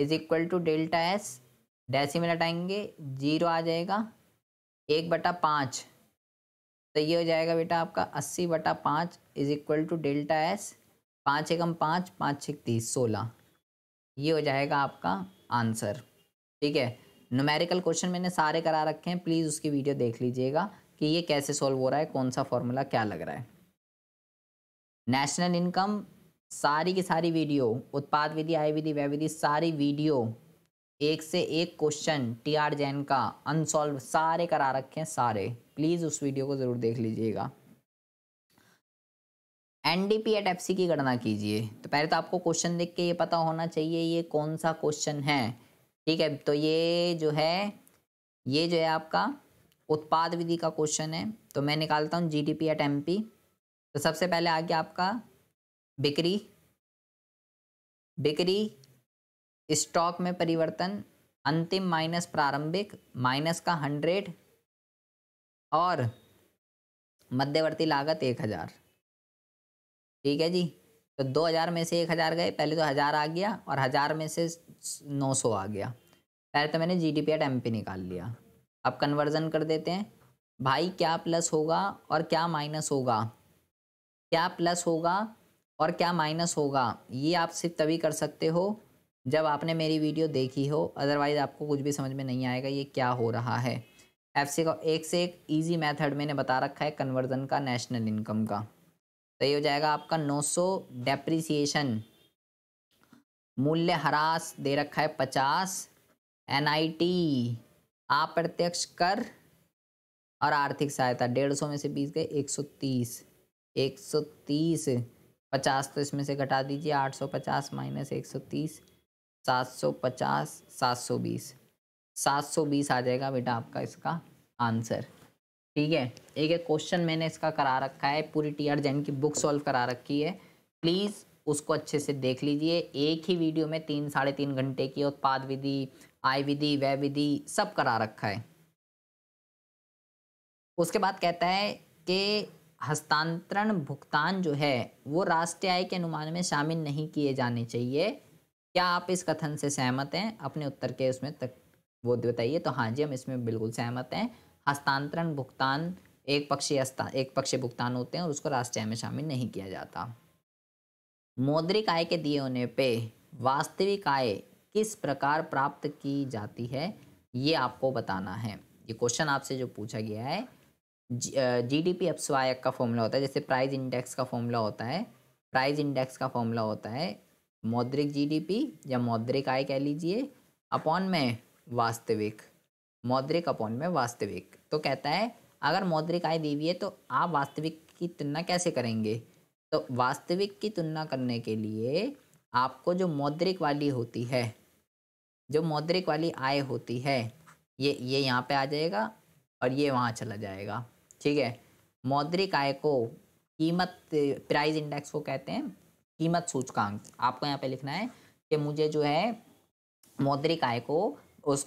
is equal to delta S decimetre हटाएंगे जीरो आ जाएगा एक बटा पाँच तो ये हो जाएगा बेटा आपका अस्सी बटा पाँच is equal to delta S पाँच एकम पाँच पाँच छः तीस सोलह ये हो जाएगा आपका आंसर ठीक है नुमेरिकल क्वेश्चन मैंने सारे करा रखे हैं प्लीज़ उसकी वीडियो देख लीजिएगा कि ये कैसे सॉल्व हो रहा है कौन सा फॉर्मूला क्या लग रहा है नेशनल इनकम सारी की सारी वीडियो उत्पाद विधि आय विधि व्यय विधि सारी वीडियो एक से एक क्वेश्चन टी आर जैन का अनसॉल्व सारे करा रखे हैं सारे प्लीज़ उस वीडियो को ज़रूर देख लीजिएगा एन एट की गणना कीजिए तो पहले तो आपको क्वेश्चन देख के ये पता होना चाहिए ये कौन सा क्वेश्चन है ठीक है तो ये जो है ये जो है आपका उत्पाद विधि का क्वेश्चन है तो मैं निकालता हूँ G D P at M P तो सबसे पहले आ गया आपका बिक्री बिक्री स्टॉक में परिवर्तन अंतिम माइनस प्रारंभिक माइनस का हंड्रेड और मध्यवर्ती लागत एक हज़ार ठीक है जी तो दो हज़ार में से एक हज़ार गए पहले तो हज़ार आ गया और हज़ार में से नौ सौ आ गया पहले तो मैंने G D P at M P निकाल लिया अब कन्वर्जन कर देते हैं भाई क्या प्लस होगा और क्या माइनस होगा क्या प्लस होगा और क्या माइनस होगा ये आप सिर्फ तभी कर सकते हो जब आपने मेरी वीडियो देखी हो अदरवाइज़ आपको कुछ भी समझ में नहीं आएगा ये क्या हो रहा है एफ सी का एक से एक ईजी मैथड मैंने बता रखा है कन्वर्जन का नेशनल इनकम का तो ये हो जाएगा आपका 900 डेप्रिसिएशन मूल्य हरास दे रखा है 50 टी अप्रत्यक्ष कर और आर्थिक सहायता डेढ़ सौ में से बीस गए एक सौ तीस एक सौ तीस पचास तो इसमें से घटा दीजिए आठ सौ पचास माइनस एक सौ तीस सात सौ पचास सात सौ बीस सात सौ बीस आ जाएगा बेटा आपका इसका आंसर ठीक है एक एक क्वेश्चन मैंने इसका करा रखा है पूरी टी आर जैन की बुक सॉल्व करा रखी है प्लीज़ उसको अच्छे से देख लीजिए एक ही वीडियो में तीन साढ़े तीन घंटे की उत्पाद विधि आय विधि व्यय विधि सब करा रखा है उसके बाद कहता है कि हस्तांतरण भुगतान जो है वो राष्ट्रीय आय के अनुमान में शामिल नहीं किए जाने चाहिए क्या आप इस कथन से सहमत हैं अपने उत्तर के उसमें तक वो बताइए तो हाँ जी हम इसमें बिल्कुल सहमत हैं हस्तांतरण भुगतान एक पक्षी हस्ता एक पक्षी भुगतान होते हैं और उसको राष्ट्रीय में शामिल नहीं किया जाता मौद्रिक आय के दिए होने पे वास्तविक आय किस प्रकार प्राप्त की जाती है ये आपको बताना है ये क्वेश्चन आपसे जो पूछा गया है जी डी पी अपस्वायक का फॉर्मूला होता है जैसे प्राइस इंडेक्स का फॉर्मूला होता है प्राइस इंडेक्स का फॉर्मूला होता है मौद्रिक जीडीपी या मौद्रिक आय कह लीजिए अपॉन में वास्तविक मौद्रिक अपॉन में वास्तविक तो कहता है अगर मौद्रिक आय दी हुई है तो आप वास्तविक की तुलना कैसे करेंगे तो वास्तविक की तुलना करने के लिए आपको जो मौद्रिक वाली होती है जो मौद्रिक वाली आय होती है ये ये यहाँ पे आ जाएगा और ये वहाँ चला जाएगा ठीक है मौद्रिक आय को कीमत प्राइस इंडेक्स को कहते हैं कीमत सूचकांक आपको यहाँ पे लिखना है कि मुझे जो है मौद्रिक आय को उस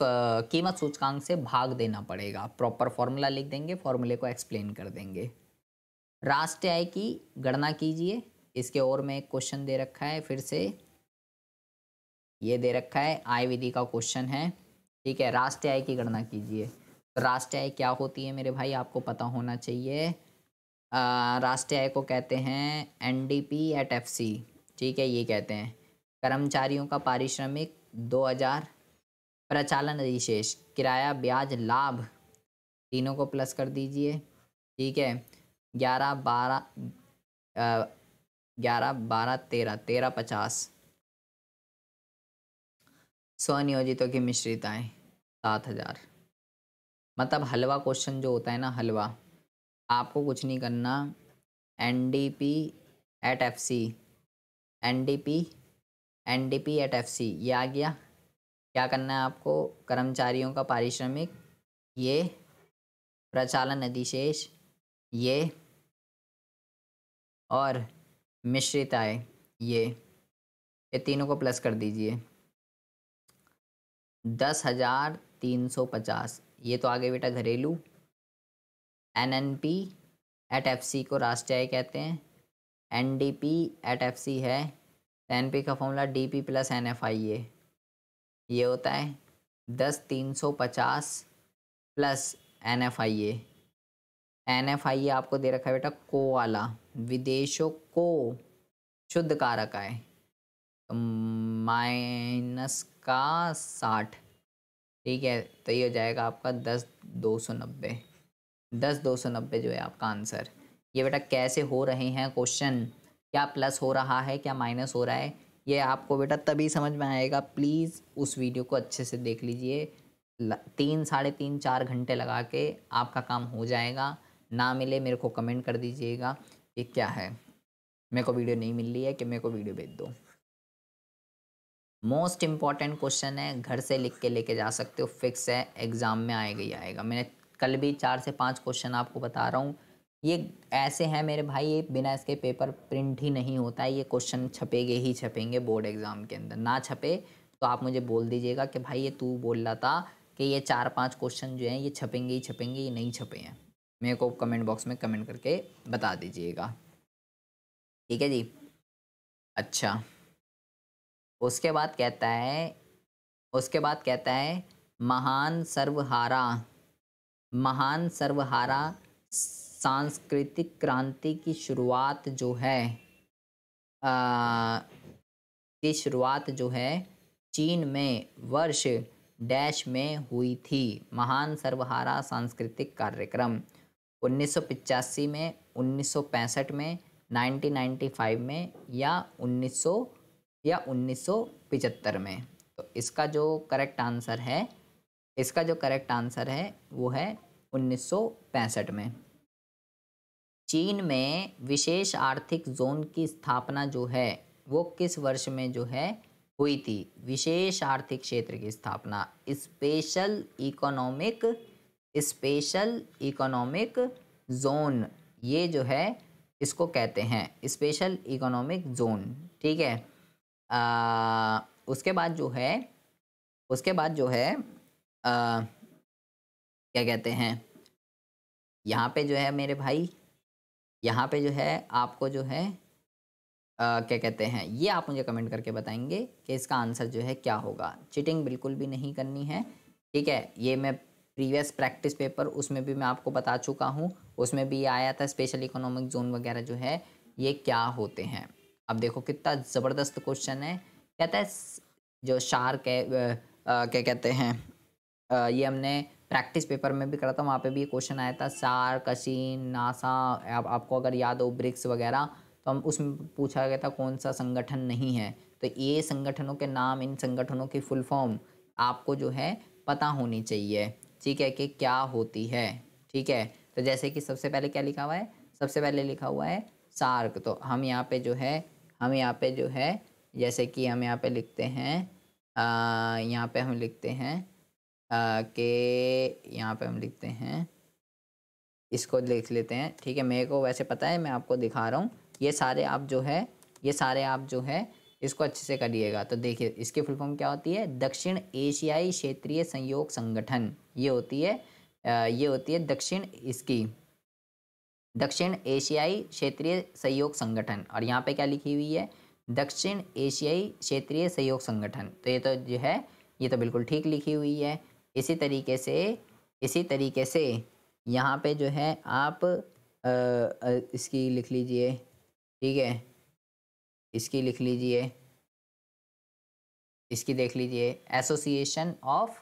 कीमत सूचकांक से भाग देना पड़ेगा प्रॉपर फॉर्मूला लिख देंगे फॉर्मूले को एक्सप्लेन कर देंगे राष्ट्रीय आय की गणना कीजिए इसके और में एक क्वेश्चन दे रखा है फिर से ये दे रखा है आय विधि का क्वेश्चन है ठीक है राष्ट्रीय आय की गणना कीजिए तो राष्ट्रीय आय क्या होती है मेरे भाई आपको पता होना चाहिए राष्ट्रीय आय को कहते हैं N D P at F C ठीक है ये कहते हैं कर्मचारियों का पारिश्रमिक दो हजार प्रचालन अधिशेष किराया ब्याज लाभ तीनों को प्लस कर दीजिए ठीक है ग्यारह बारह ग्यारह बारह तेरह तेरह पचास स्वनियोजितों की आए सात हजार मतलब हलवा क्वेश्चन जो होता है ना हलवा आपको कुछ नहीं करना N D P at F C N D P N D P at F C ये आ गया क्या करना है आपको कर्मचारियों का पारिश्रमिक ये प्रचालन अधिशेष ये और मिश्रित आय ये ये तीनों को प्लस कर दीजिए दस हज़ार तीन सौ पचास ये तो आगे बेटा घरेलू N N P at F C को राष्ट्रीय कहते हैं N D P at F C है एन पी का formula D P plus N F I A ये होता है दस तीन सौ पचास plus N F I A N F I A आपको दे रखा है बेटा को वाला विदेशों को शुद्ध कारक है तो माइनस का साठ ठीक है तो ये हो जाएगा आपका दस दो सौ नब्बे दस दो सौ नब्बे जो है आपका आंसर ये बेटा कैसे हो रहे हैं क्वेश्चन क्या प्लस हो रहा है क्या माइनस हो रहा है ये आपको बेटा तभी समझ में आएगा प्लीज़ उस वीडियो को अच्छे से देख लीजिए तीन साढ़े तीन चार घंटे लगा के आपका काम हो जाएगा ना मिले मेरे को कमेंट कर दीजिएगा ये क्या है मेरे को वीडियो नहीं मिल रही है कि मेरे को वीडियो भेज दो मोस्ट इम्पॉर्टेंट क्वेश्चन है घर से लिख के लेके जा सकते हो फिक्स है एग्ज़ाम में आएगा ही आएगा मैंने कल भी चार से पाँच क्वेश्चन आपको बता रहा हूँ ये ऐसे हैं मेरे भाई ये बिना इसके पेपर प्रिंट ही नहीं होता है ये क्वेश्चन छपेंगे ही छपेंगे बोर्ड एग्ज़ाम के अंदर ना छपे तो आप मुझे बोल दीजिएगा कि भाई ये तू बोल रहा था कि ये चार पांच क्वेश्चन जो हैं ये छपेंगे ही छपेंगे ये नहीं छपे हैं मेरे को कमेंट बॉक्स में कमेंट करके बता दीजिएगा ठीक है जी अच्छा उसके बाद कहता है उसके बाद कहता है महान सर्वहारा महान सर्वहारा सांस्कृतिक क्रांति की शुरुआत जो है की शुरुआत जो है चीन में वर्ष डैश में हुई थी महान सर्वहारा सांस्कृतिक कार्यक्रम 1985 में 1965 में 1995 में या 1900 या 1975 में तो इसका जो करेक्ट आंसर है इसका जो करेक्ट आंसर है वो है 1965 में चीन में विशेष आर्थिक जोन की स्थापना जो है वो किस वर्ष में जो है हुई थी विशेष आर्थिक क्षेत्र की स्थापना special economic special economic zone ये जो है इसको कहते हैं स्पेशल इकोनॉमिक जोन ठीक है आ, उसके बाद जो है उसके बाद जो है आ, क्या कहते हैं यहाँ पे जो है मेरे भाई यहाँ पे जो है आपको जो है आ, क्या कहते हैं ये आप मुझे कमेंट करके बताएंगे कि इसका आंसर जो है क्या होगा चिटिंग बिल्कुल भी नहीं करनी है ठीक है ये मैं प्रीवियस प्रैक्टिस पेपर उसमें भी मैं आपको बता चुका हूँ उसमें भी आया था स्पेशल इकोनॉमिक जोन वगैरह जो है ये क्या होते हैं अब देखो कितना ज़बरदस्त क्वेश्चन है कहता है जो शार्क है क्या कहते हैं ये हमने प्रैक्टिस पेपर में भी करा था वहाँ पे भी क्वेश्चन आया था सार कशीन नासा आप, आपको अगर याद हो ब्रिक्स वगैरह तो हम उसमें पूछा गया था कौन सा संगठन नहीं है तो ये संगठनों के नाम इन संगठनों की फुल फॉर्म आपको जो है पता होनी चाहिए ठीक है कि क्या होती है ठीक है तो जैसे कि सबसे पहले क्या लिखा हुआ है सबसे पहले लिखा हुआ है सार्क तो हम यहाँ पे जो है हम यहाँ पे जो है जैसे कि हम यहाँ पे लिखते हैं यहाँ पे हम लिखते हैं के यहाँ पे हम लिखते हैं इसको लिख लेते हैं ठीक है मेरे को वैसे पता है मैं आपको दिखा रहा हूँ ये सारे आप जो है ये सारे आप जो है इसको अच्छे से करिएगा तो देखिए इसकी फुल फॉर्म क्या होती है दक्षिण एशियाई क्षेत्रीय संयोग संगठन ये होती है ये होती है दक्षिण इसकी दक्षिण एशियाई क्षेत्रीय सहयोग संगठन और यहाँ पे क्या लिखी हुई है दक्षिण एशियाई क्षेत्रीय सहयोग संगठन तो ये तो जो है ये तो बिल्कुल ठीक लिखी हुई है इसी तरीके से इसी तरीके से यहाँ पे जो है आप आ, इसकी लिख लीजिए ठीक है इसकी लिख लीजिए इसकी देख लीजिए association of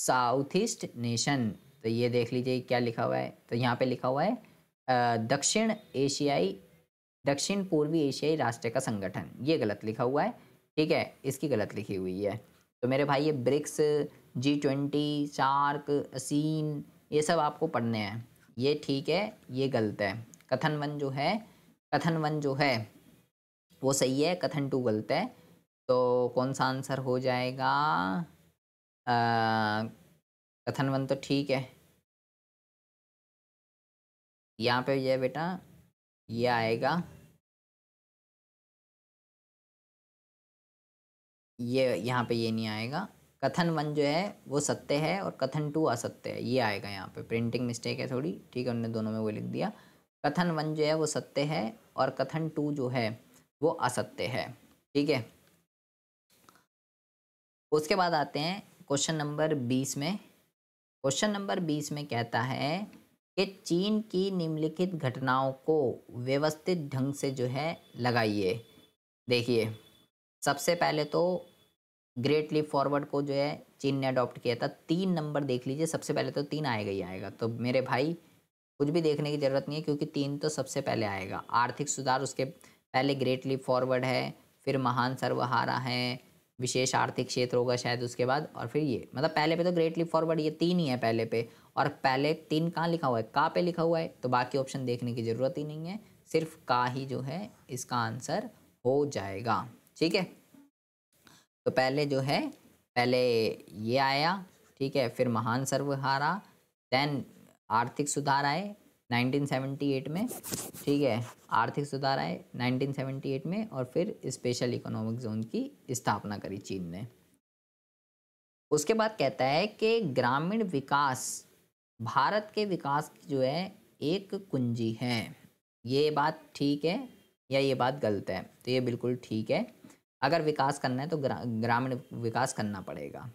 south east nation तो ये देख लीजिए क्या लिखा हुआ है तो यहाँ पे लिखा हुआ है दक्षिण एशियाई दक्षिण पूर्वी एशियाई राष्ट्र का संगठन ये गलत लिखा हुआ है ठीक है इसकी गलत लिखी हुई है तो मेरे भाई ये BRICS G twenty SAARC ASEAN ये सब आपको पढ़ने हैं ये ठीक है ये गलत है कथन वन जो है कथन वन जो है वो सही है कथन टू गलत है तो कौन सा आंसर हो जाएगा आ, कथन वन तो ठीक है यहाँ पे ये बेटा ये आएगा ये यहाँ पे ये नहीं आएगा कथन वन जो है वो सत्य है और कथन टू असत्य है ये आएगा यहाँ पे प्रिंटिंग मिस्टेक है थोड़ी ठीक है उन्होंने दोनों में वो लिख दिया कथन वन जो है वो सत्य है और कथन टू जो है वो असत्य है ठीक है उसके बाद आते हैं क्वेश्चन नंबर बीस में क्वेश्चन नंबर बीस में कहता है कि चीन की निम्नलिखित घटनाओं को व्यवस्थित ढंग से जो है लगाइए देखिए सबसे पहले तो ग्रेट लीप फॉरवर्ड को जो है चीन ने अडॉप्ट किया था तीन नंबर देख लीजिए सबसे पहले तो तीन आएगा ही आएगा तो मेरे भाई कुछ भी देखने की ज़रूरत नहीं है क्योंकि तीन तो सबसे पहले आएगा आर्थिक सुधार उसके पहले ग्रेट लीप फॉरवर्ड है फिर महान सर्वहारा है विशेष आर्थिक क्षेत्र होगा शायद उसके बाद और फिर ये मतलब पहले पे तो ग्रेट लीप फॉरवर्ड ये तीन ही है पहले पे और पहले तीन कहाँ लिखा हुआ है का पे लिखा हुआ है तो बाकी ऑप्शन देखने की ज़रूरत ही नहीं है सिर्फ का ही जो है इसका आंसर हो जाएगा ठीक है तो पहले जो है पहले ये आया ठीक है फिर महान सर्वहारा देन आर्थिक सुधार आए 1978 में ठीक है आर्थिक सुधार आए 1978 में और फिर स्पेशल इकोनॉमिक जोन की स्थापना करी चीन ने उसके बाद कहता है कि ग्रामीण विकास भारत के विकास की जो है एक कुंजी है ये बात ठीक है या ये बात गलत है तो ये बिल्कुल ठीक है अगर विकास करना है तो ग्रा, ग्रामीण विकास करना पड़ेगा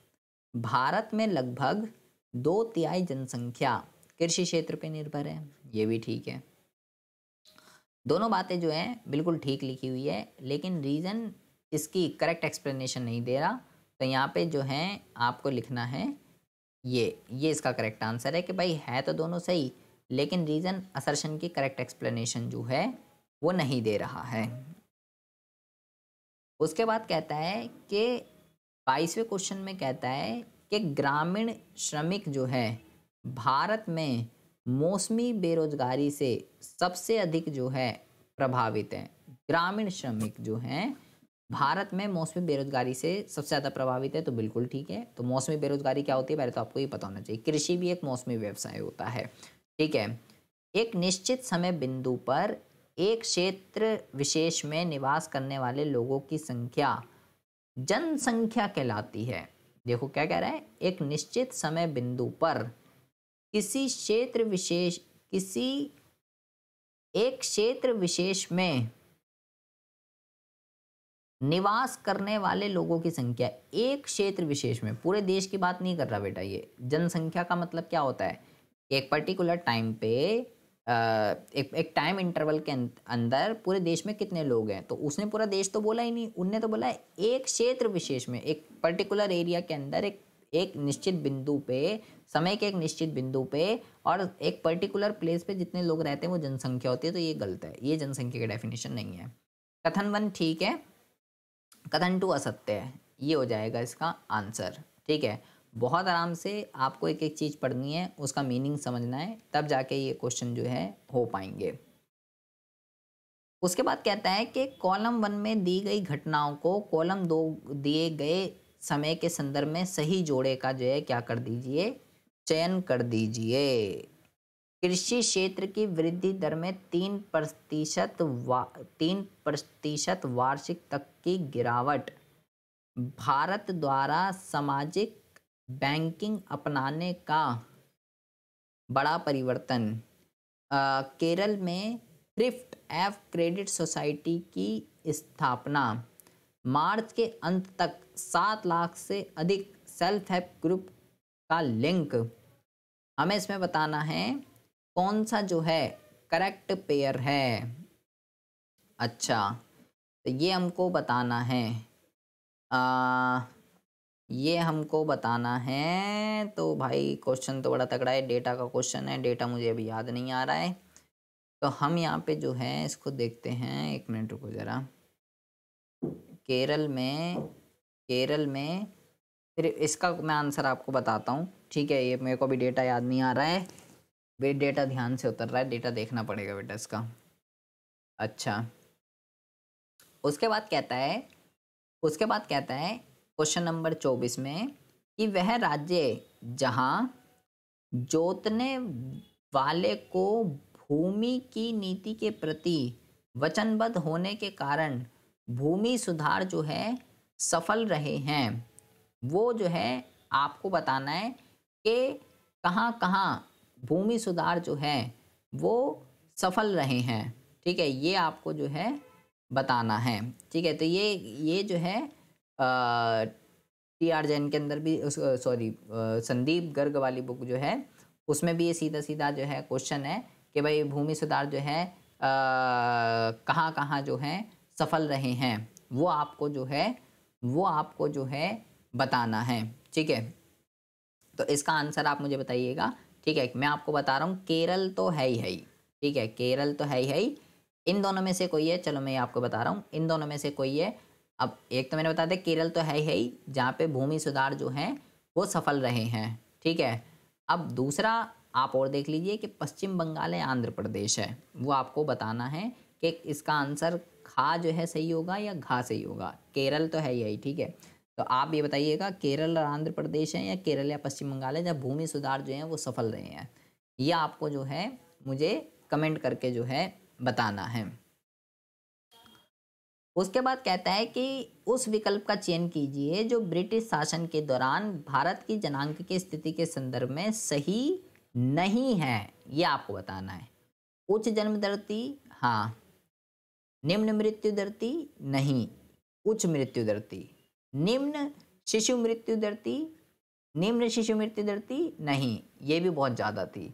भारत में लगभग दो तिहाई जनसंख्या कृषि क्षेत्र पे निर्भर है ये भी ठीक है दोनों बातें जो हैं बिल्कुल ठीक लिखी हुई है लेकिन रीज़न इसकी करेक्ट एक्सप्लेनेशन नहीं दे रहा तो यहाँ पे जो है आपको लिखना है ये ये इसका करेक्ट आंसर है कि भाई है तो दोनों सही लेकिन रीज़न असर्शन की करेक्ट एक्सप्लेनेशन जो है वो नहीं दे रहा है उसके बाद कहता है कि बाईसवें क्वेश्चन में कहता है कि ग्रामीण श्रमिक जो है भारत में मौसमी बेरोजगारी से सबसे अधिक जो है प्रभावित है ग्रामीण श्रमिक जो हैं भारत में मौसमी बेरोजगारी से सबसे ज़्यादा प्रभावित है तो बिल्कुल ठीक है तो मौसमी बेरोजगारी क्या होती है पहले तो आपको ये पता होना चाहिए कृषि भी एक मौसमी व्यवसाय होता है ठीक है एक निश्चित समय बिंदु पर एक क्षेत्र विशेष में निवास करने वाले लोगों की संख्या जनसंख्या कहलाती है देखो क्या कह रहा है एक निश्चित समय बिंदु पर किसी क्षेत्र विशेष किसी एक क्षेत्र विशेष में निवास करने वाले लोगों की संख्या एक क्षेत्र विशेष में पूरे देश की बात नहीं कर रहा बेटा ये जनसंख्या का मतलब क्या होता है एक पर्टिकुलर टाइम पे एक एक टाइम इंटरवल के अंदर पूरे देश में कितने लोग हैं तो उसने पूरा देश तो बोला ही नहीं उनने तो बोला एक क्षेत्र विशेष में एक पर्टिकुलर एरिया के अंदर एक एक निश्चित बिंदु पे समय के एक निश्चित बिंदु पे और एक पर्टिकुलर प्लेस पे जितने लोग रहते हैं वो जनसंख्या होती है तो ये गलत है ये जनसंख्या का डेफिनेशन नहीं है कथन वन ठीक है कथन टू असत्य है ये हो जाएगा इसका आंसर ठीक है बहुत आराम से आपको एक एक चीज़ पढ़नी है उसका मीनिंग समझना है तब जाके ये क्वेश्चन जो है हो पाएंगे उसके बाद कहता है कि कॉलम वन में दी गई घटनाओं को कॉलम दो दिए गए समय के संदर्भ में सही जोड़े का जो है क्या कर दीजिए चयन कर दीजिए कृषि क्षेत्र की वृद्धि दर में तीन प्रतिशत वा तीन प्रतिशत वार्षिक तक की गिरावट भारत द्वारा सामाजिक बैंकिंग अपनाने का बड़ा परिवर्तन आ, केरल में थ्रिफ्ट एफ क्रेडिट सोसाइटी की स्थापना मार्च के अंत तक सात लाख से अधिक सेल्फ हेल्प ग्रुप का लिंक हमें इसमें बताना है कौन सा जो है करेक्ट पेयर है अच्छा तो ये हमको बताना है आ, ये हमको बताना है तो भाई क्वेश्चन तो बड़ा तगड़ा है डेटा का क्वेश्चन है डेटा मुझे अभी याद नहीं आ रहा है तो हम यहाँ पे जो है इसको देखते हैं एक मिनट रुको ज़रा केरल में केरल में फिर इसका मैं आंसर आपको बताता हूँ ठीक है ये मेरे को अभी डेटा याद नहीं आ रहा है वे डेटा ध्यान से उतर रहा है डेटा देखना पड़ेगा बेटा इसका अच्छा उसके बाद कहता है उसके बाद कहता है क्वेश्चन नंबर चौबीस में कि वह राज्य जहाँ जोतने वाले को भूमि की नीति के प्रति वचनबद्ध होने के कारण भूमि सुधार जो है सफल रहे हैं वो जो है आपको बताना है कि कहाँ कहाँ भूमि सुधार जो है वो सफल रहे हैं ठीक है ये आपको जो है बताना है ठीक है तो ये ये जो है टी आर जैन के अंदर भी सॉरी संदीप गर्ग वाली बुक जो है उसमें भी ये सीधा सीधा जो है क्वेश्चन है कि भाई भूमि सुधार जो है कहाँ कहाँ जो है सफल रहे हैं वो आपको जो है वो आपको जो है बताना है ठीक है तो इसका आंसर आप मुझे बताइएगा ठीक है मैं आपको बता रहा हूँ केरल तो है ही है ही ठीक है केरल तो है ही है ही इन दोनों में से कोई है चलो मैं आपको बता रहा हूँ इन दोनों में से कोई है अब एक तो मैंने बता दिया केरल तो है ही जहाँ पे भूमि सुधार जो हैं वो सफल रहे हैं ठीक है अब दूसरा आप और देख लीजिए कि पश्चिम बंगाल है आंध्र प्रदेश है वो आपको बताना है कि इसका आंसर खा जो है सही होगा या घा सही होगा केरल तो है ही ठीक है तो आप ये बताइएगा केरल और आंध्र प्रदेश है या केरल या पश्चिम बंगाल है जहाँ भूमि सुधार जो है वो सफल रहे हैं ये आपको जो है मुझे कमेंट करके जो है बताना है उसके बाद कहता है कि उस विकल्प का चयन कीजिए जो ब्रिटिश शासन के दौरान भारत की जनांक की स्थिति के संदर्भ में सही नहीं है ये आपको बताना है उच्च जन्म दरती हाँ निम्न मृत्यु दरती नहीं उच्च मृत्यु दरती निम्न शिशु मृत्यु दरती निम्न शिशु मृत्यु दरती नहीं ये भी बहुत ज़्यादा थी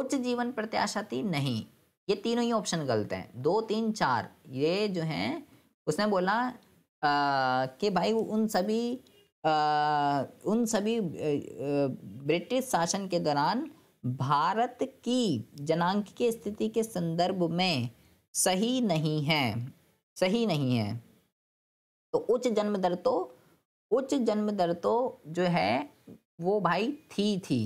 उच्च जीवन प्रत्याशा थी नहीं ये तीनों ही ऑप्शन गलत हैं दो तीन चार ये जो हैं उसने बोला कि भाई उन सभी आ, उन सभी ब्रिटिश शासन के दौरान भारत की जनांक की स्थिति के संदर्भ में सही नहीं है सही नहीं है तो उच्च जन्म दर तो उच्च जन्म दर तो जो है वो भाई थी थी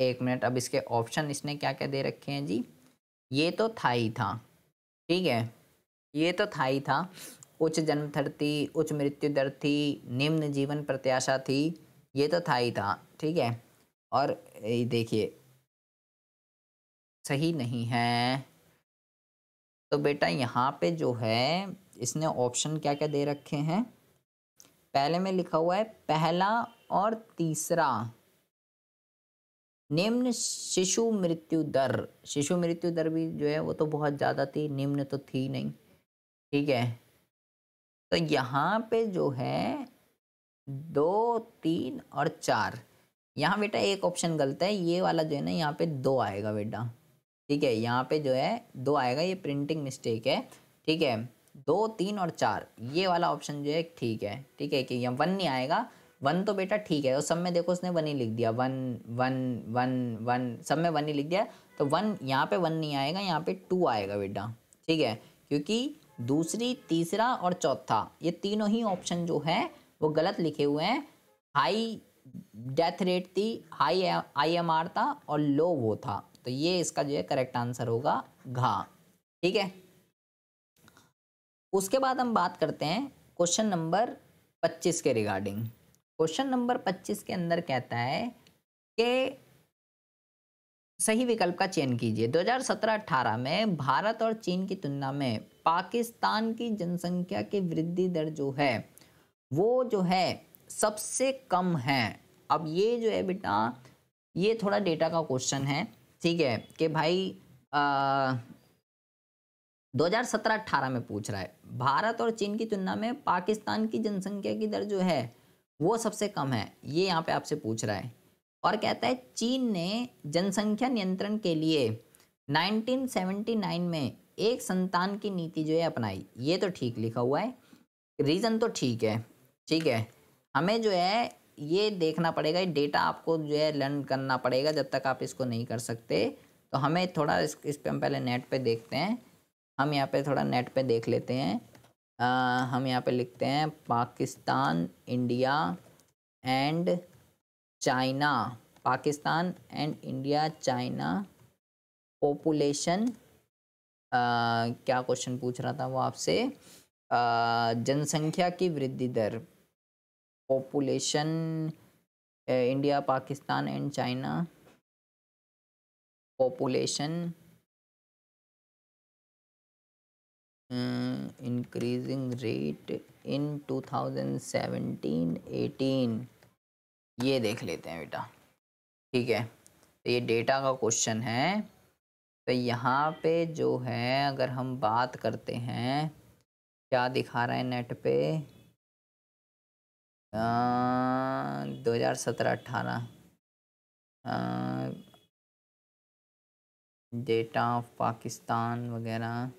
एक मिनट अब इसके ऑप्शन इसने क्या क्या दे रखे हैं जी ये तो था ही था ठीक है ये तो था ही था उच्च जन्म दर थी उच्च मृत्यु दर थी निम्न जीवन प्रत्याशा थी ये तो था ही था ठीक है और देखिए सही नहीं है तो बेटा यहाँ पे जो है इसने ऑप्शन क्या क्या दे रखे हैं पहले में लिखा हुआ है पहला और तीसरा निम्न शिशु मृत्यु दर शिशु मृत्यु दर भी जो है वो तो बहुत ज़्यादा थी निम्न तो थी नहीं ठीक है तो यहाँ पे जो है दो तीन और चार यहाँ बेटा एक ऑप्शन गलत है ये वाला जो है ना यहाँ पे दो आएगा बेटा ठीक है यहाँ पे जो है दो आएगा ये प्रिंटिंग मिस्टेक है ठीक है दो तीन और चार ये वाला ऑप्शन जो है ठीक है ठीक है कि यहाँ वन नहीं आएगा वन तो बेटा ठीक है और सब में देखो उसने वन ही लिख दिया वन वन वन वन सब में वन ही लिख दिया तो वन यहाँ पे वन नहीं आएगा यहाँ पे टू आएगा बेटा ठीक है क्योंकि दूसरी तीसरा और चौथा ये तीनों ही ऑप्शन जो है वो गलत लिखे हुए हैं हाई डेथ रेट थी हाई आई एम आर था और लो वो था तो ये इसका जो है करेक्ट आंसर होगा घा ठीक है उसके बाद हम बात करते हैं क्वेश्चन नंबर पच्चीस के रिगार्डिंग क्वेश्चन नंबर 25 के अंदर कहता है कि सही विकल्प का चयन कीजिए 2017-18 में भारत और चीन की तुलना में पाकिस्तान की जनसंख्या की वृद्धि दर जो है वो जो है सबसे कम है अब ये जो है बेटा ये थोड़ा डेटा का क्वेश्चन है ठीक है कि भाई आ, 2017-18 में पूछ रहा है भारत और चीन की तुलना में पाकिस्तान की जनसंख्या की दर जो है वो सबसे कम है ये यहाँ पे आपसे पूछ रहा है और कहता है चीन ने जनसंख्या नियंत्रण के लिए 1979 में एक संतान की नीति जो है अपनाई ये तो ठीक लिखा हुआ है रीज़न तो ठीक है ठीक है हमें जो है ये देखना पड़ेगा ये डेटा आपको जो है लर्न करना पड़ेगा जब तक आप इसको नहीं कर सकते तो हमें थोड़ा इस इस पर हम पहले नेट पे देखते हैं हम यहाँ पे थोड़ा नेट पे देख लेते हैं हम यहाँ पे लिखते हैं Pakistan India and China Pakistan and India China population क्या क्वेश्चन पूछ रहा था वो आपसे जनसंख्या की वृद्धि दर population India Pakistan and China population increasing rate in 2017-18 ये देख लेते हैं बेटा ठीक है तो ये डेटा का क्वेश्चन है तो यहाँ पे जो है अगर हम बात करते हैं क्या दिखा रहा है नेट पे दो हज़ार सत्रह अट्ठारह डेटा ऑफ पाकिस्तान वगैरह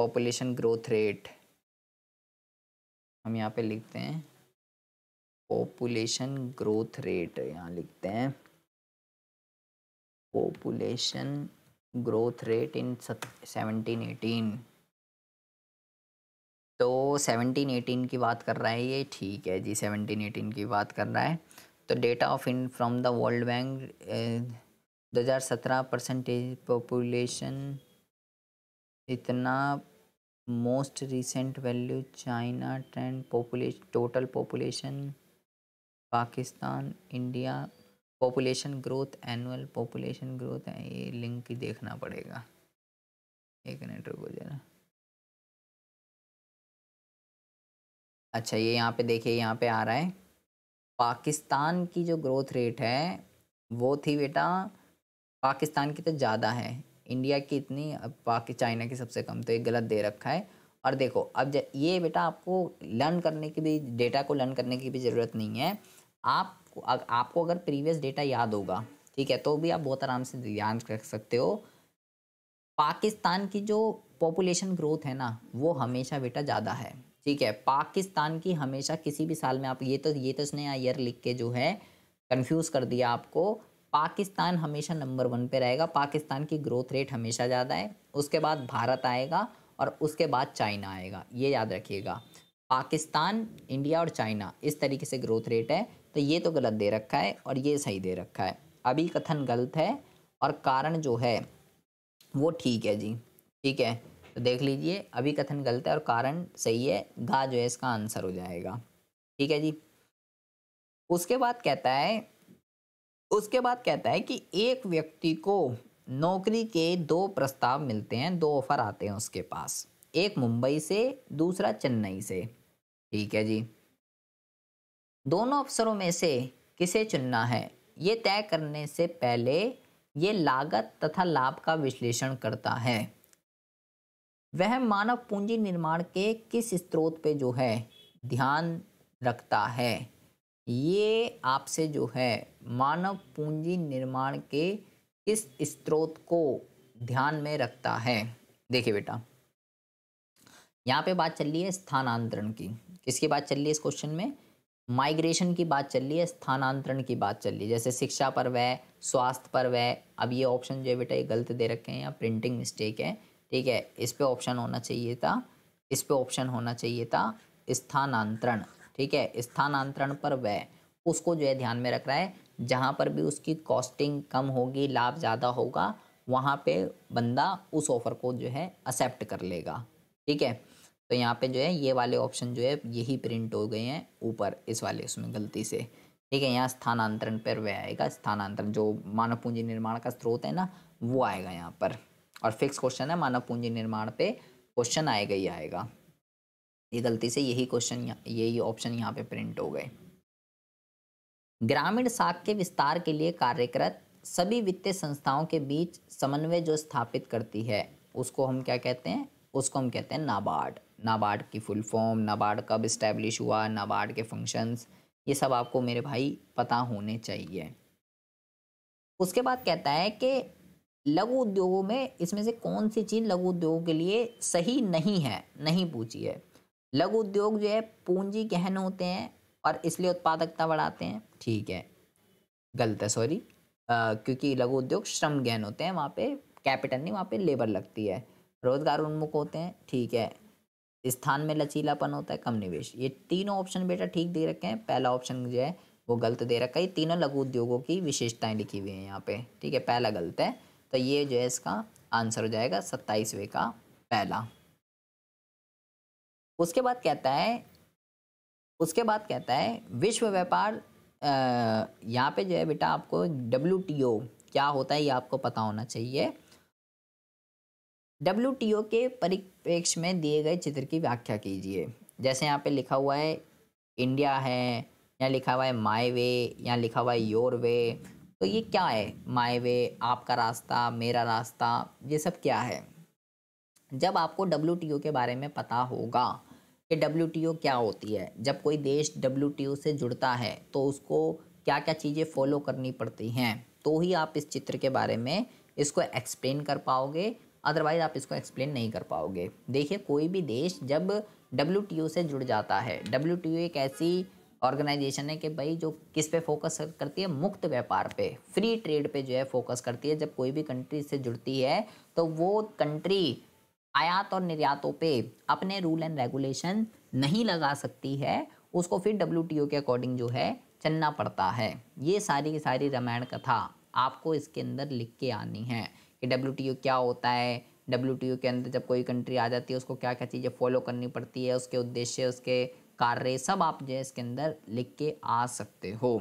पॉपुलेशन ग्रोथ रेट हम यहाँ पे लिखते हैं पॉपुलेशन ग्रोथ रेट यहाँ लिखते हैं population growth rate in seventeen eighteen तो सेवनटीन एटीन की बात कर रहा है ये ठीक है जी सेवनटीन एटीन की बात कर रहा है तो data of in from the World Bank दो हज़ार सत्रह परसेंटेज पॉपुलेशन इतना most recent value China trend population total population Pakistan India population growth annual population growth है ये लिंक ही देखना पड़ेगा एक मिनट रुको जरा अच्छा ये यहाँ पे देखिए यहाँ पे आ रहा है पाकिस्तान की जो ग्रोथ रेट है वो थी बेटा पाकिस्तान की तो ज़्यादा है इंडिया की इतनी अब बाकी चाइना की सबसे कम तो ये गलत दे रखा है और देखो अब ये बेटा आपको लर्न करने की भी डेटा को लर्न करने की भी ज़रूरत नहीं है आप आपको अगर प्रीवियस डेटा याद होगा ठीक है तो भी आप बहुत आराम से ध्यान रख सकते हो पाकिस्तान की जो पॉपुलेशन ग्रोथ है ना वो हमेशा बेटा ज़्यादा है ठीक है पाकिस्तान की हमेशा किसी भी साल में आप ये तो ये तो इसने ईयर लिख के जो है कंफ्यूज कर दिया आपको पाकिस्तान हमेशा नंबर वन पे रहेगा पाकिस्तान की ग्रोथ रेट हमेशा ज़्यादा है उसके बाद भारत आएगा और उसके बाद चाइना आएगा ये याद रखिएगा पाकिस्तान इंडिया और चाइना इस तरीके से ग्रोथ रेट है तो ये तो गलत दे रखा है और ये सही दे रखा है अभी कथन गलत है और कारण जो है वो ठीक है जी ठीक है तो देख लीजिए अभी कथन गलत है और कारण सही है गा जो है इसका आंसर हो जाएगा ठीक है जी उसके बाद कहता है उसके बाद कहता है कि एक व्यक्ति को नौकरी के दो प्रस्ताव मिलते हैं दो ऑफर आते हैं उसके पास एक मुंबई से दूसरा चेन्नई से ठीक है जी दोनों अफसरों में से किसे चुनना है ये तय करने से पहले ये लागत तथा लाभ का विश्लेषण करता है वह मानव पूंजी निर्माण के किस स्रोत पे जो है ध्यान रखता है ये आपसे जो है मानव पूंजी निर्माण के किस स्त्रोत को ध्यान में रखता है देखिए बेटा यहाँ पे बात चल रही है स्थानांतरण की किसकी बात चल रही है इस क्वेश्चन में माइग्रेशन की बात चल रही है स्थानांतरण की बात चल रही है जैसे शिक्षा पर वह स्वास्थ्य पर वह अब ये ऑप्शन जो है बेटा ये गलत दे रखे हैं या प्रिंटिंग मिस्टेक है ठीक है इस पर ऑप्शन होना चाहिए था इस पर ऑप्शन होना चाहिए था स्थानांतरण ठीक है स्थानांतरण पर व्यय उसको जो है ध्यान में रख रहा है जहाँ पर भी उसकी कॉस्टिंग कम होगी लाभ ज़्यादा होगा वहाँ पे बंदा उस ऑफ़र को जो है एक्सेप्ट कर लेगा ठीक है तो यहाँ पे जो है ये वाले ऑप्शन जो है यही प्रिंट हो गए हैं ऊपर इस वाले उसमें गलती से ठीक है यहाँ स्थानांतरण पर वह आएगा स्थानांतरण जो मानव पूंजी निर्माण का स्रोत है ना वो आएगा यहाँ पर और फिक्स क्वेश्चन है मानव पूंजी निर्माण पे क्वेश्चन आएगा ही आएगा ये गलती से यही क्वेश्चन यही ऑप्शन यहाँ पे प्रिंट हो गए ग्रामीण साख के विस्तार के लिए कार्यरत सभी वित्तीय संस्थाओं के बीच समन्वय जो स्थापित करती है उसको हम क्या कहते हैं उसको हम कहते हैं नाबार्ड नाबार्ड की फुल फॉर्म नाबार्ड कब इस्टेब्लिश हुआ नाबार्ड के फंक्शंस ये सब आपको मेरे भाई पता होने चाहिए उसके बाद कहता है कि लघु उद्योगों में इसमें से कौन सी चीज़ लघु उद्योगों के लिए सही नहीं है नहीं पूछी है लघु उद्योग जो है पूंजी गहन होते हैं और इसलिए उत्पादकता बढ़ाते हैं ठीक है गलत है सॉरी क्योंकि लघु उद्योग श्रम गहन होते हैं वहाँ पे कैपिटल नहीं वहाँ पे लेबर लगती है रोजगार उन्मुख होते हैं ठीक है स्थान में लचीलापन होता है कम निवेश ये तीनों ऑप्शन बेटा ठीक दे रखे हैं पहला ऑप्शन जो है वो गलत दे रखा है तीनों लघु उद्योगों की विशेषताएं लिखी हुई हैं यहाँ पे ठीक है पहला गलत है तो ये जो है इसका आंसर हो जाएगा सत्ताईसवें का पहला उसके बाद कहता है उसके बाद कहता है विश्व व्यापार यहाँ पे जो है बेटा आपको डब्ल्यू क्या होता है ये आपको पता होना चाहिए डब्ल्यू के परिप्रेक्ष्य में दिए गए चित्र की व्याख्या कीजिए जैसे यहाँ पे लिखा हुआ है इंडिया है या लिखा हुआ है माए वे या लिखा हुआ है योर वे तो ये क्या है माए वे आपका रास्ता मेरा रास्ता ये सब क्या है जब आपको डब्ल्यू के बारे में पता होगा कि डब्ल्यू क्या होती है जब कोई देश डब्ल्यू से जुड़ता है तो उसको क्या क्या चीज़ें फॉलो करनी पड़ती हैं तो ही आप इस चित्र के बारे में इसको एक्सप्लेन कर पाओगे अदरवाइज़ आप इसको एक्सप्लेन नहीं कर पाओगे देखिए कोई भी देश जब डब्ल्यू से जुड़ जाता है डब्ल्यू एक ऐसी ऑर्गेनाइजेशन है कि भाई जो किस पे फोकस करती है मुक्त व्यापार पे फ्री ट्रेड पे जो है फोकस करती है जब कोई भी कंट्री से जुड़ती है तो वो कंट्री आयात और निर्यातों पे अपने रूल एंड रेगुलेशन नहीं लगा सकती है उसको फिर डब्ल्यू के अकॉर्डिंग जो है चलना पड़ता है ये सारी की सारी रामायण कथा आपको इसके अंदर लिख के आनी है कि डब्ल्यू क्या होता है डब्ल्यू के अंदर जब कोई कंट्री आ जाती है उसको क्या क्या चीज़ें फॉलो करनी पड़ती है उसके उद्देश्य उसके कार्य सब आप जो है इसके अंदर लिख के आ सकते हो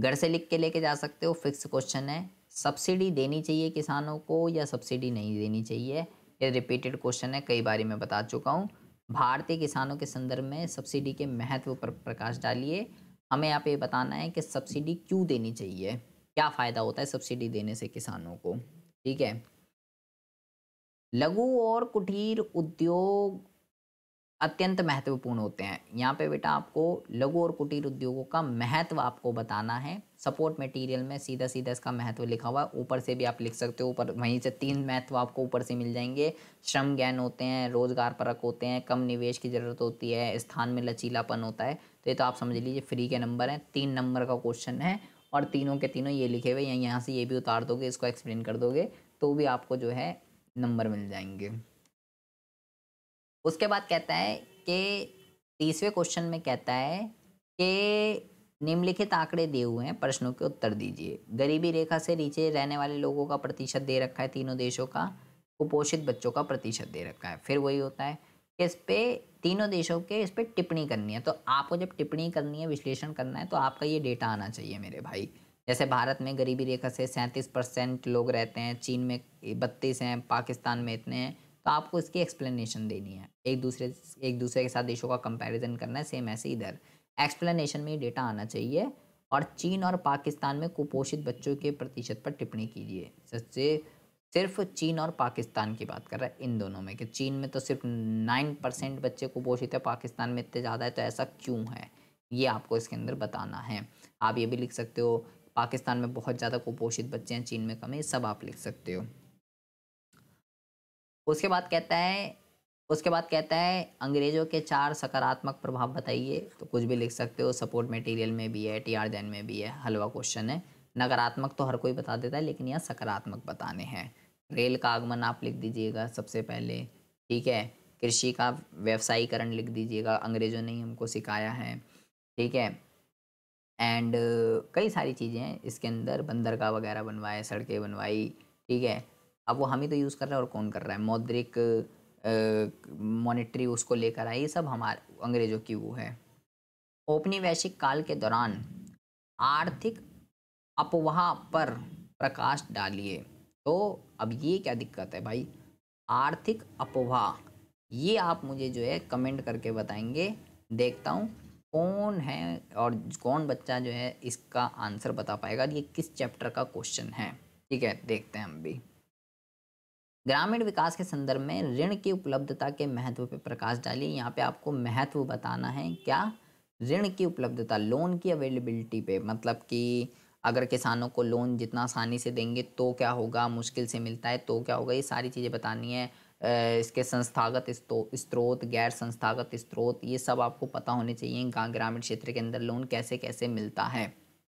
घर से लिख के लेके जा सकते हो फिक्स क्वेश्चन है सब्सिडी देनी चाहिए किसानों को या सब्सिडी नहीं देनी चाहिए ये रिपीटेड क्वेश्चन है कई बार मैं बता चुका हूँ भारतीय किसानों के संदर्भ में सब्सिडी के महत्व पर प्रकाश डालिए हमें यहाँ पे बताना है कि सब्सिडी क्यों देनी चाहिए क्या फ़ायदा होता है सब्सिडी देने से किसानों को ठीक है लघु और कुटीर उद्योग अत्यंत महत्वपूर्ण होते हैं यहाँ पे बेटा आपको लघु और कुटीर उद्योगों का महत्व आपको बताना है सपोर्ट मटेरियल में सीधा सीधा इसका महत्व लिखा हुआ है ऊपर से भी आप लिख सकते हो ऊपर वहीं से तीन महत्व आपको ऊपर से मिल जाएंगे श्रम ज्ञान होते हैं रोजगार परक होते हैं कम निवेश की ज़रूरत होती है स्थान में लचीलापन होता है तो ये तो आप समझ लीजिए फ्री के नंबर हैं तीन नंबर का क्वेश्चन है और तीनों के तीनों ये लिखे हुए यहाँ से ये भी उतार दोगे इसको एक्सप्लेन कर दोगे तो भी आपको जो है नंबर मिल जाएंगे उसके बाद कहता है कि तीसरे क्वेश्चन में कहता है कि निम्नलिखित आंकड़े दिए हुए हैं प्रश्नों के उत्तर दीजिए गरीबी रेखा से नीचे रहने वाले लोगों का प्रतिशत दे रखा है तीनों देशों का कुपोषित बच्चों का प्रतिशत दे रखा है फिर वही होता है कि इस पर तीनों देशों के इस पर टिप्पणी करनी है तो आपको जब टिप्पणी करनी है विश्लेषण करना है तो आपका ये डेटा आना चाहिए मेरे भाई जैसे भारत में गरीबी रेखा से सैंतीस परसेंट लोग रहते हैं चीन में बत्तीस हैं पाकिस्तान में इतने हैं तो आपको इसकी एक्सप्लेनेशन देनी है एक दूसरे एक दूसरे के साथ देशों का कंपैरिजन करना है सेम ऐसे इधर एक्सप्लेनेशन में डेटा आना चाहिए और चीन और पाकिस्तान में कुपोषित बच्चों के प्रतिशत पर टिप्पणी कीजिए सबसे सिर्फ चीन और पाकिस्तान की बात कर रहा है इन दोनों में कि चीन में तो सिर्फ नाइन परसेंट बच्चे कुपोषित है पाकिस्तान में इतने ज़्यादा है तो ऐसा क्यों है ये आपको इसके अंदर बताना है आप ये भी लिख सकते हो पाकिस्तान में बहुत ज़्यादा कुपोषित बच्चे हैं चीन में कम है सब आप लिख सकते हो उसके बाद कहता है उसके बाद कहता है अंग्रेजों के चार सकारात्मक प्रभाव बताइए तो कुछ भी लिख सकते हो सपोर्ट मटेरियल में भी है टी आर जैन में भी है हलवा क्वेश्चन है नकारात्मक तो हर कोई बता देता है लेकिन यहाँ सकारात्मक बताने हैं रेल का आगमन आप लिख दीजिएगा सबसे पहले ठीक है कृषि का व्यवसायीकरण लिख दीजिएगा अंग्रेजों ने ही हमको सिखाया है ठीक है एंड कई सारी चीज़ें हैं इसके अंदर बंदरगाह वगैरह बनवाए सड़कें बनवाई ठीक है अब वो हम ही तो यूज़ कर रहे हैं और कौन कर रहा है मौद्रिक मॉनिटरी उसको लेकर आए ये सब हमारे अंग्रेजों की वो है औपनिवेशिक काल के दौरान आर्थिक अपवाह पर प्रकाश डालिए तो अब ये क्या दिक्कत है भाई आर्थिक अपवाह ये आप मुझे जो है कमेंट करके बताएंगे देखता हूँ कौन है और कौन बच्चा जो है इसका आंसर बता पाएगा ये किस चैप्टर का क्वेश्चन है ठीक है देखते हैं हम भी ग्रामीण विकास के संदर्भ में ऋण की उपलब्धता के महत्व पर प्रकाश डालिए यहाँ पे आपको महत्व बताना है क्या ऋण की उपलब्धता लोन की अवेलेबिलिटी पे मतलब कि अगर किसानों को लोन जितना आसानी से देंगे तो क्या होगा मुश्किल से मिलता है तो क्या होगा ये सारी चीज़ें बतानी है इसके संस्थागत स्त्रोत गैर संस्थागत स्त्रोत ये सब आपको पता होने चाहिए ग्रामीण क्षेत्र के अंदर लोन कैसे कैसे मिलता है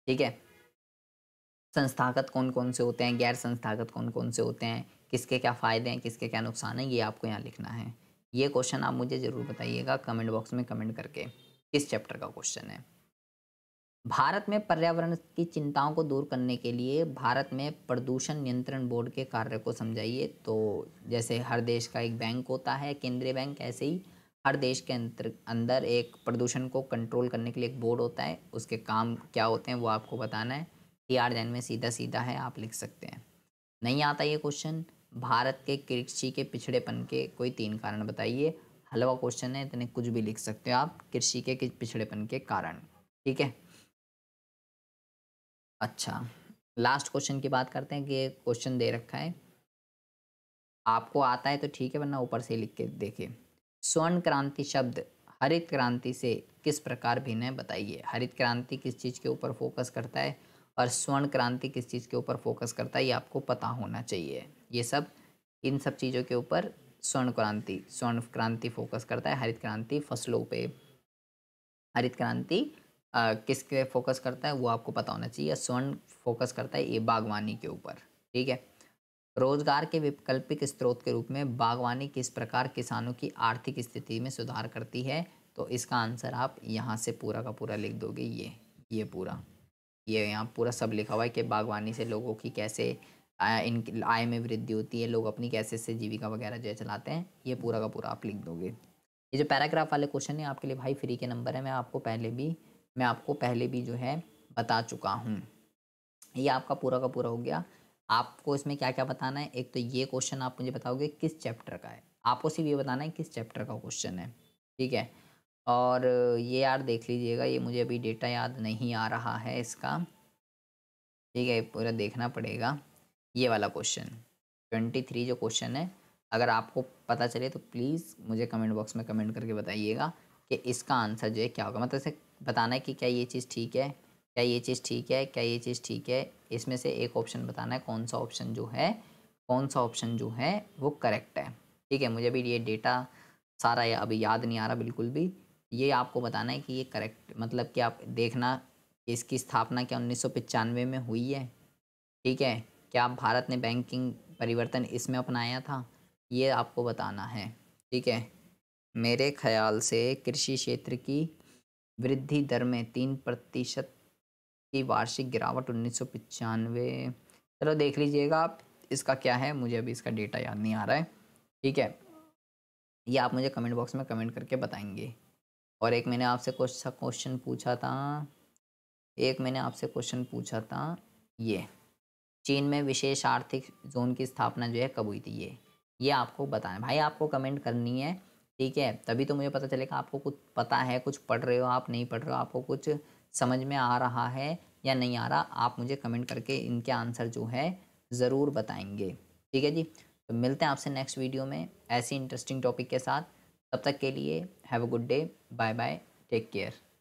ठीक है संस्थागत कौन कौन से होते हैं गैर संस्थागत कौन कौन से होते हैं किसके क्या फ़ायदे हैं किसके क्या नुकसान हैं ये आपको यहाँ लिखना है ये क्वेश्चन आप मुझे ज़रूर बताइएगा कमेंट बॉक्स में कमेंट करके किस चैप्टर का क्वेश्चन है भारत में पर्यावरण की चिंताओं को दूर करने के लिए भारत में प्रदूषण नियंत्रण बोर्ड के कार्य को समझाइए तो जैसे हर देश का एक बैंक होता है केंद्रीय बैंक ऐसे ही हर देश के अंतर अंदर एक प्रदूषण को कंट्रोल करने के लिए एक बोर्ड होता है उसके काम क्या होते हैं वो आपको बताना है टी आर जैन में सीधा सीधा है आप लिख सकते हैं नहीं आता ये क्वेश्चन भारत के कृषि के पिछड़ेपन के कोई तीन कारण बताइए हलवा क्वेश्चन है इतने कुछ भी लिख सकते हो आप कृषि के पिछड़ेपन के कारण ठीक है अच्छा लास्ट क्वेश्चन की बात करते हैं कि क्वेश्चन दे रखा है आपको आता है तो ठीक है वरना ऊपर से लिख के देखिए स्वर्ण क्रांति शब्द हरित क्रांति से किस प्रकार भिन्न है बताइए हरित क्रांति किस चीज़ के ऊपर फोकस करता है और स्वर्ण क्रांति किस चीज़ के ऊपर फोकस करता है ये आपको पता होना चाहिए ये सब इन सब चीज़ों के ऊपर स्वर्ण क्रांति स्वर्ण क्रांति फोकस करता है हरित क्रांति फसलों पे हरित क्रांति किस पे फोकस करता है वो आपको पता होना चाहिए स्वर्ण फोकस करता है ये बागवानी के ऊपर ठीक है रोजगार के वैकल्पिक स्रोत के रूप में बागवानी किस प्रकार किसानों की आर्थिक स्थिति में सुधार करती है तो इसका आंसर आप यहाँ से पूरा का पूरा लिख दोगे ये ये पूरा ये यहाँ पूरा सब लिखा हुआ है कि बागवानी से लोगों की कैसे इन आय में वृद्धि होती है लोग अपनी कैसे से जीविका वगैरह जो चलाते हैं ये पूरा का पूरा आप लिख दोगे ये जो पैराग्राफ वाले क्वेश्चन है आपके लिए भाई फ्री के नंबर है मैं आपको पहले भी मैं आपको पहले भी जो है बता चुका हूँ ये आपका पूरा का पूरा हो गया आपको इसमें क्या क्या बताना है एक तो ये क्वेश्चन आप मुझे बताओगे किस चैप्टर का है आपको सिर्फ ये बताना है किस चैप्टर का क्वेश्चन है ठीक है और ये यार देख लीजिएगा ये मुझे अभी डेटा याद नहीं आ रहा है इसका ठीक है पूरा देखना पड़ेगा ये वाला क्वेश्चन ट्वेंटी थ्री जो क्वेश्चन है अगर आपको पता चले तो प्लीज़ मुझे कमेंट बॉक्स में कमेंट करके बताइएगा कि इसका आंसर जो है क्या होगा मतलब इसे बताना है कि क्या ये चीज़ ठीक है क्या ये चीज़ ठीक है क्या ये चीज़ ठीक है इसमें से एक ऑप्शन बताना है कौन सा ऑप्शन जो है कौन सा ऑप्शन जो है वो करेक्ट है ठीक है मुझे भी ये डेटा सारा या अभी याद नहीं आ रहा बिल्कुल भी ये आपको बताना है कि ये करेक्ट मतलब कि आप देखना इसकी स्थापना क्या उन्नीस में हुई है ठीक है क्या भारत ने बैंकिंग परिवर्तन इसमें अपनाया था ये आपको बताना है ठीक है मेरे ख्याल से कृषि क्षेत्र की वृद्धि दर में तीन प्रतिशत की वार्षिक गिरावट उन्नीस सौ पचानवे चलो देख लीजिएगा आप इसका क्या है मुझे अभी इसका डेटा याद नहीं आ रहा है ठीक है ये आप मुझे कमेंट बॉक्स में कमेंट करके बताएंगे और एक मैंने आपसे क्वेश्चन पूछा था एक मैंने आपसे क्वेश्चन पूछा था ये चीन में विशेष आर्थिक जोन की स्थापना जो है कब हुई थी ये ये आपको बताना भाई आपको कमेंट करनी है ठीक है तभी तो मुझे पता चलेगा आपको कुछ पता है कुछ पढ़ रहे हो आप नहीं पढ़ रहे हो आपको कुछ समझ में आ रहा है या नहीं आ रहा आप मुझे कमेंट करके इनके आंसर जो है ज़रूर बताएंगे ठीक है जी तो मिलते हैं आपसे नेक्स्ट वीडियो में ऐसी इंटरेस्टिंग टॉपिक के साथ तब तक के लिए have a good day bye bye take care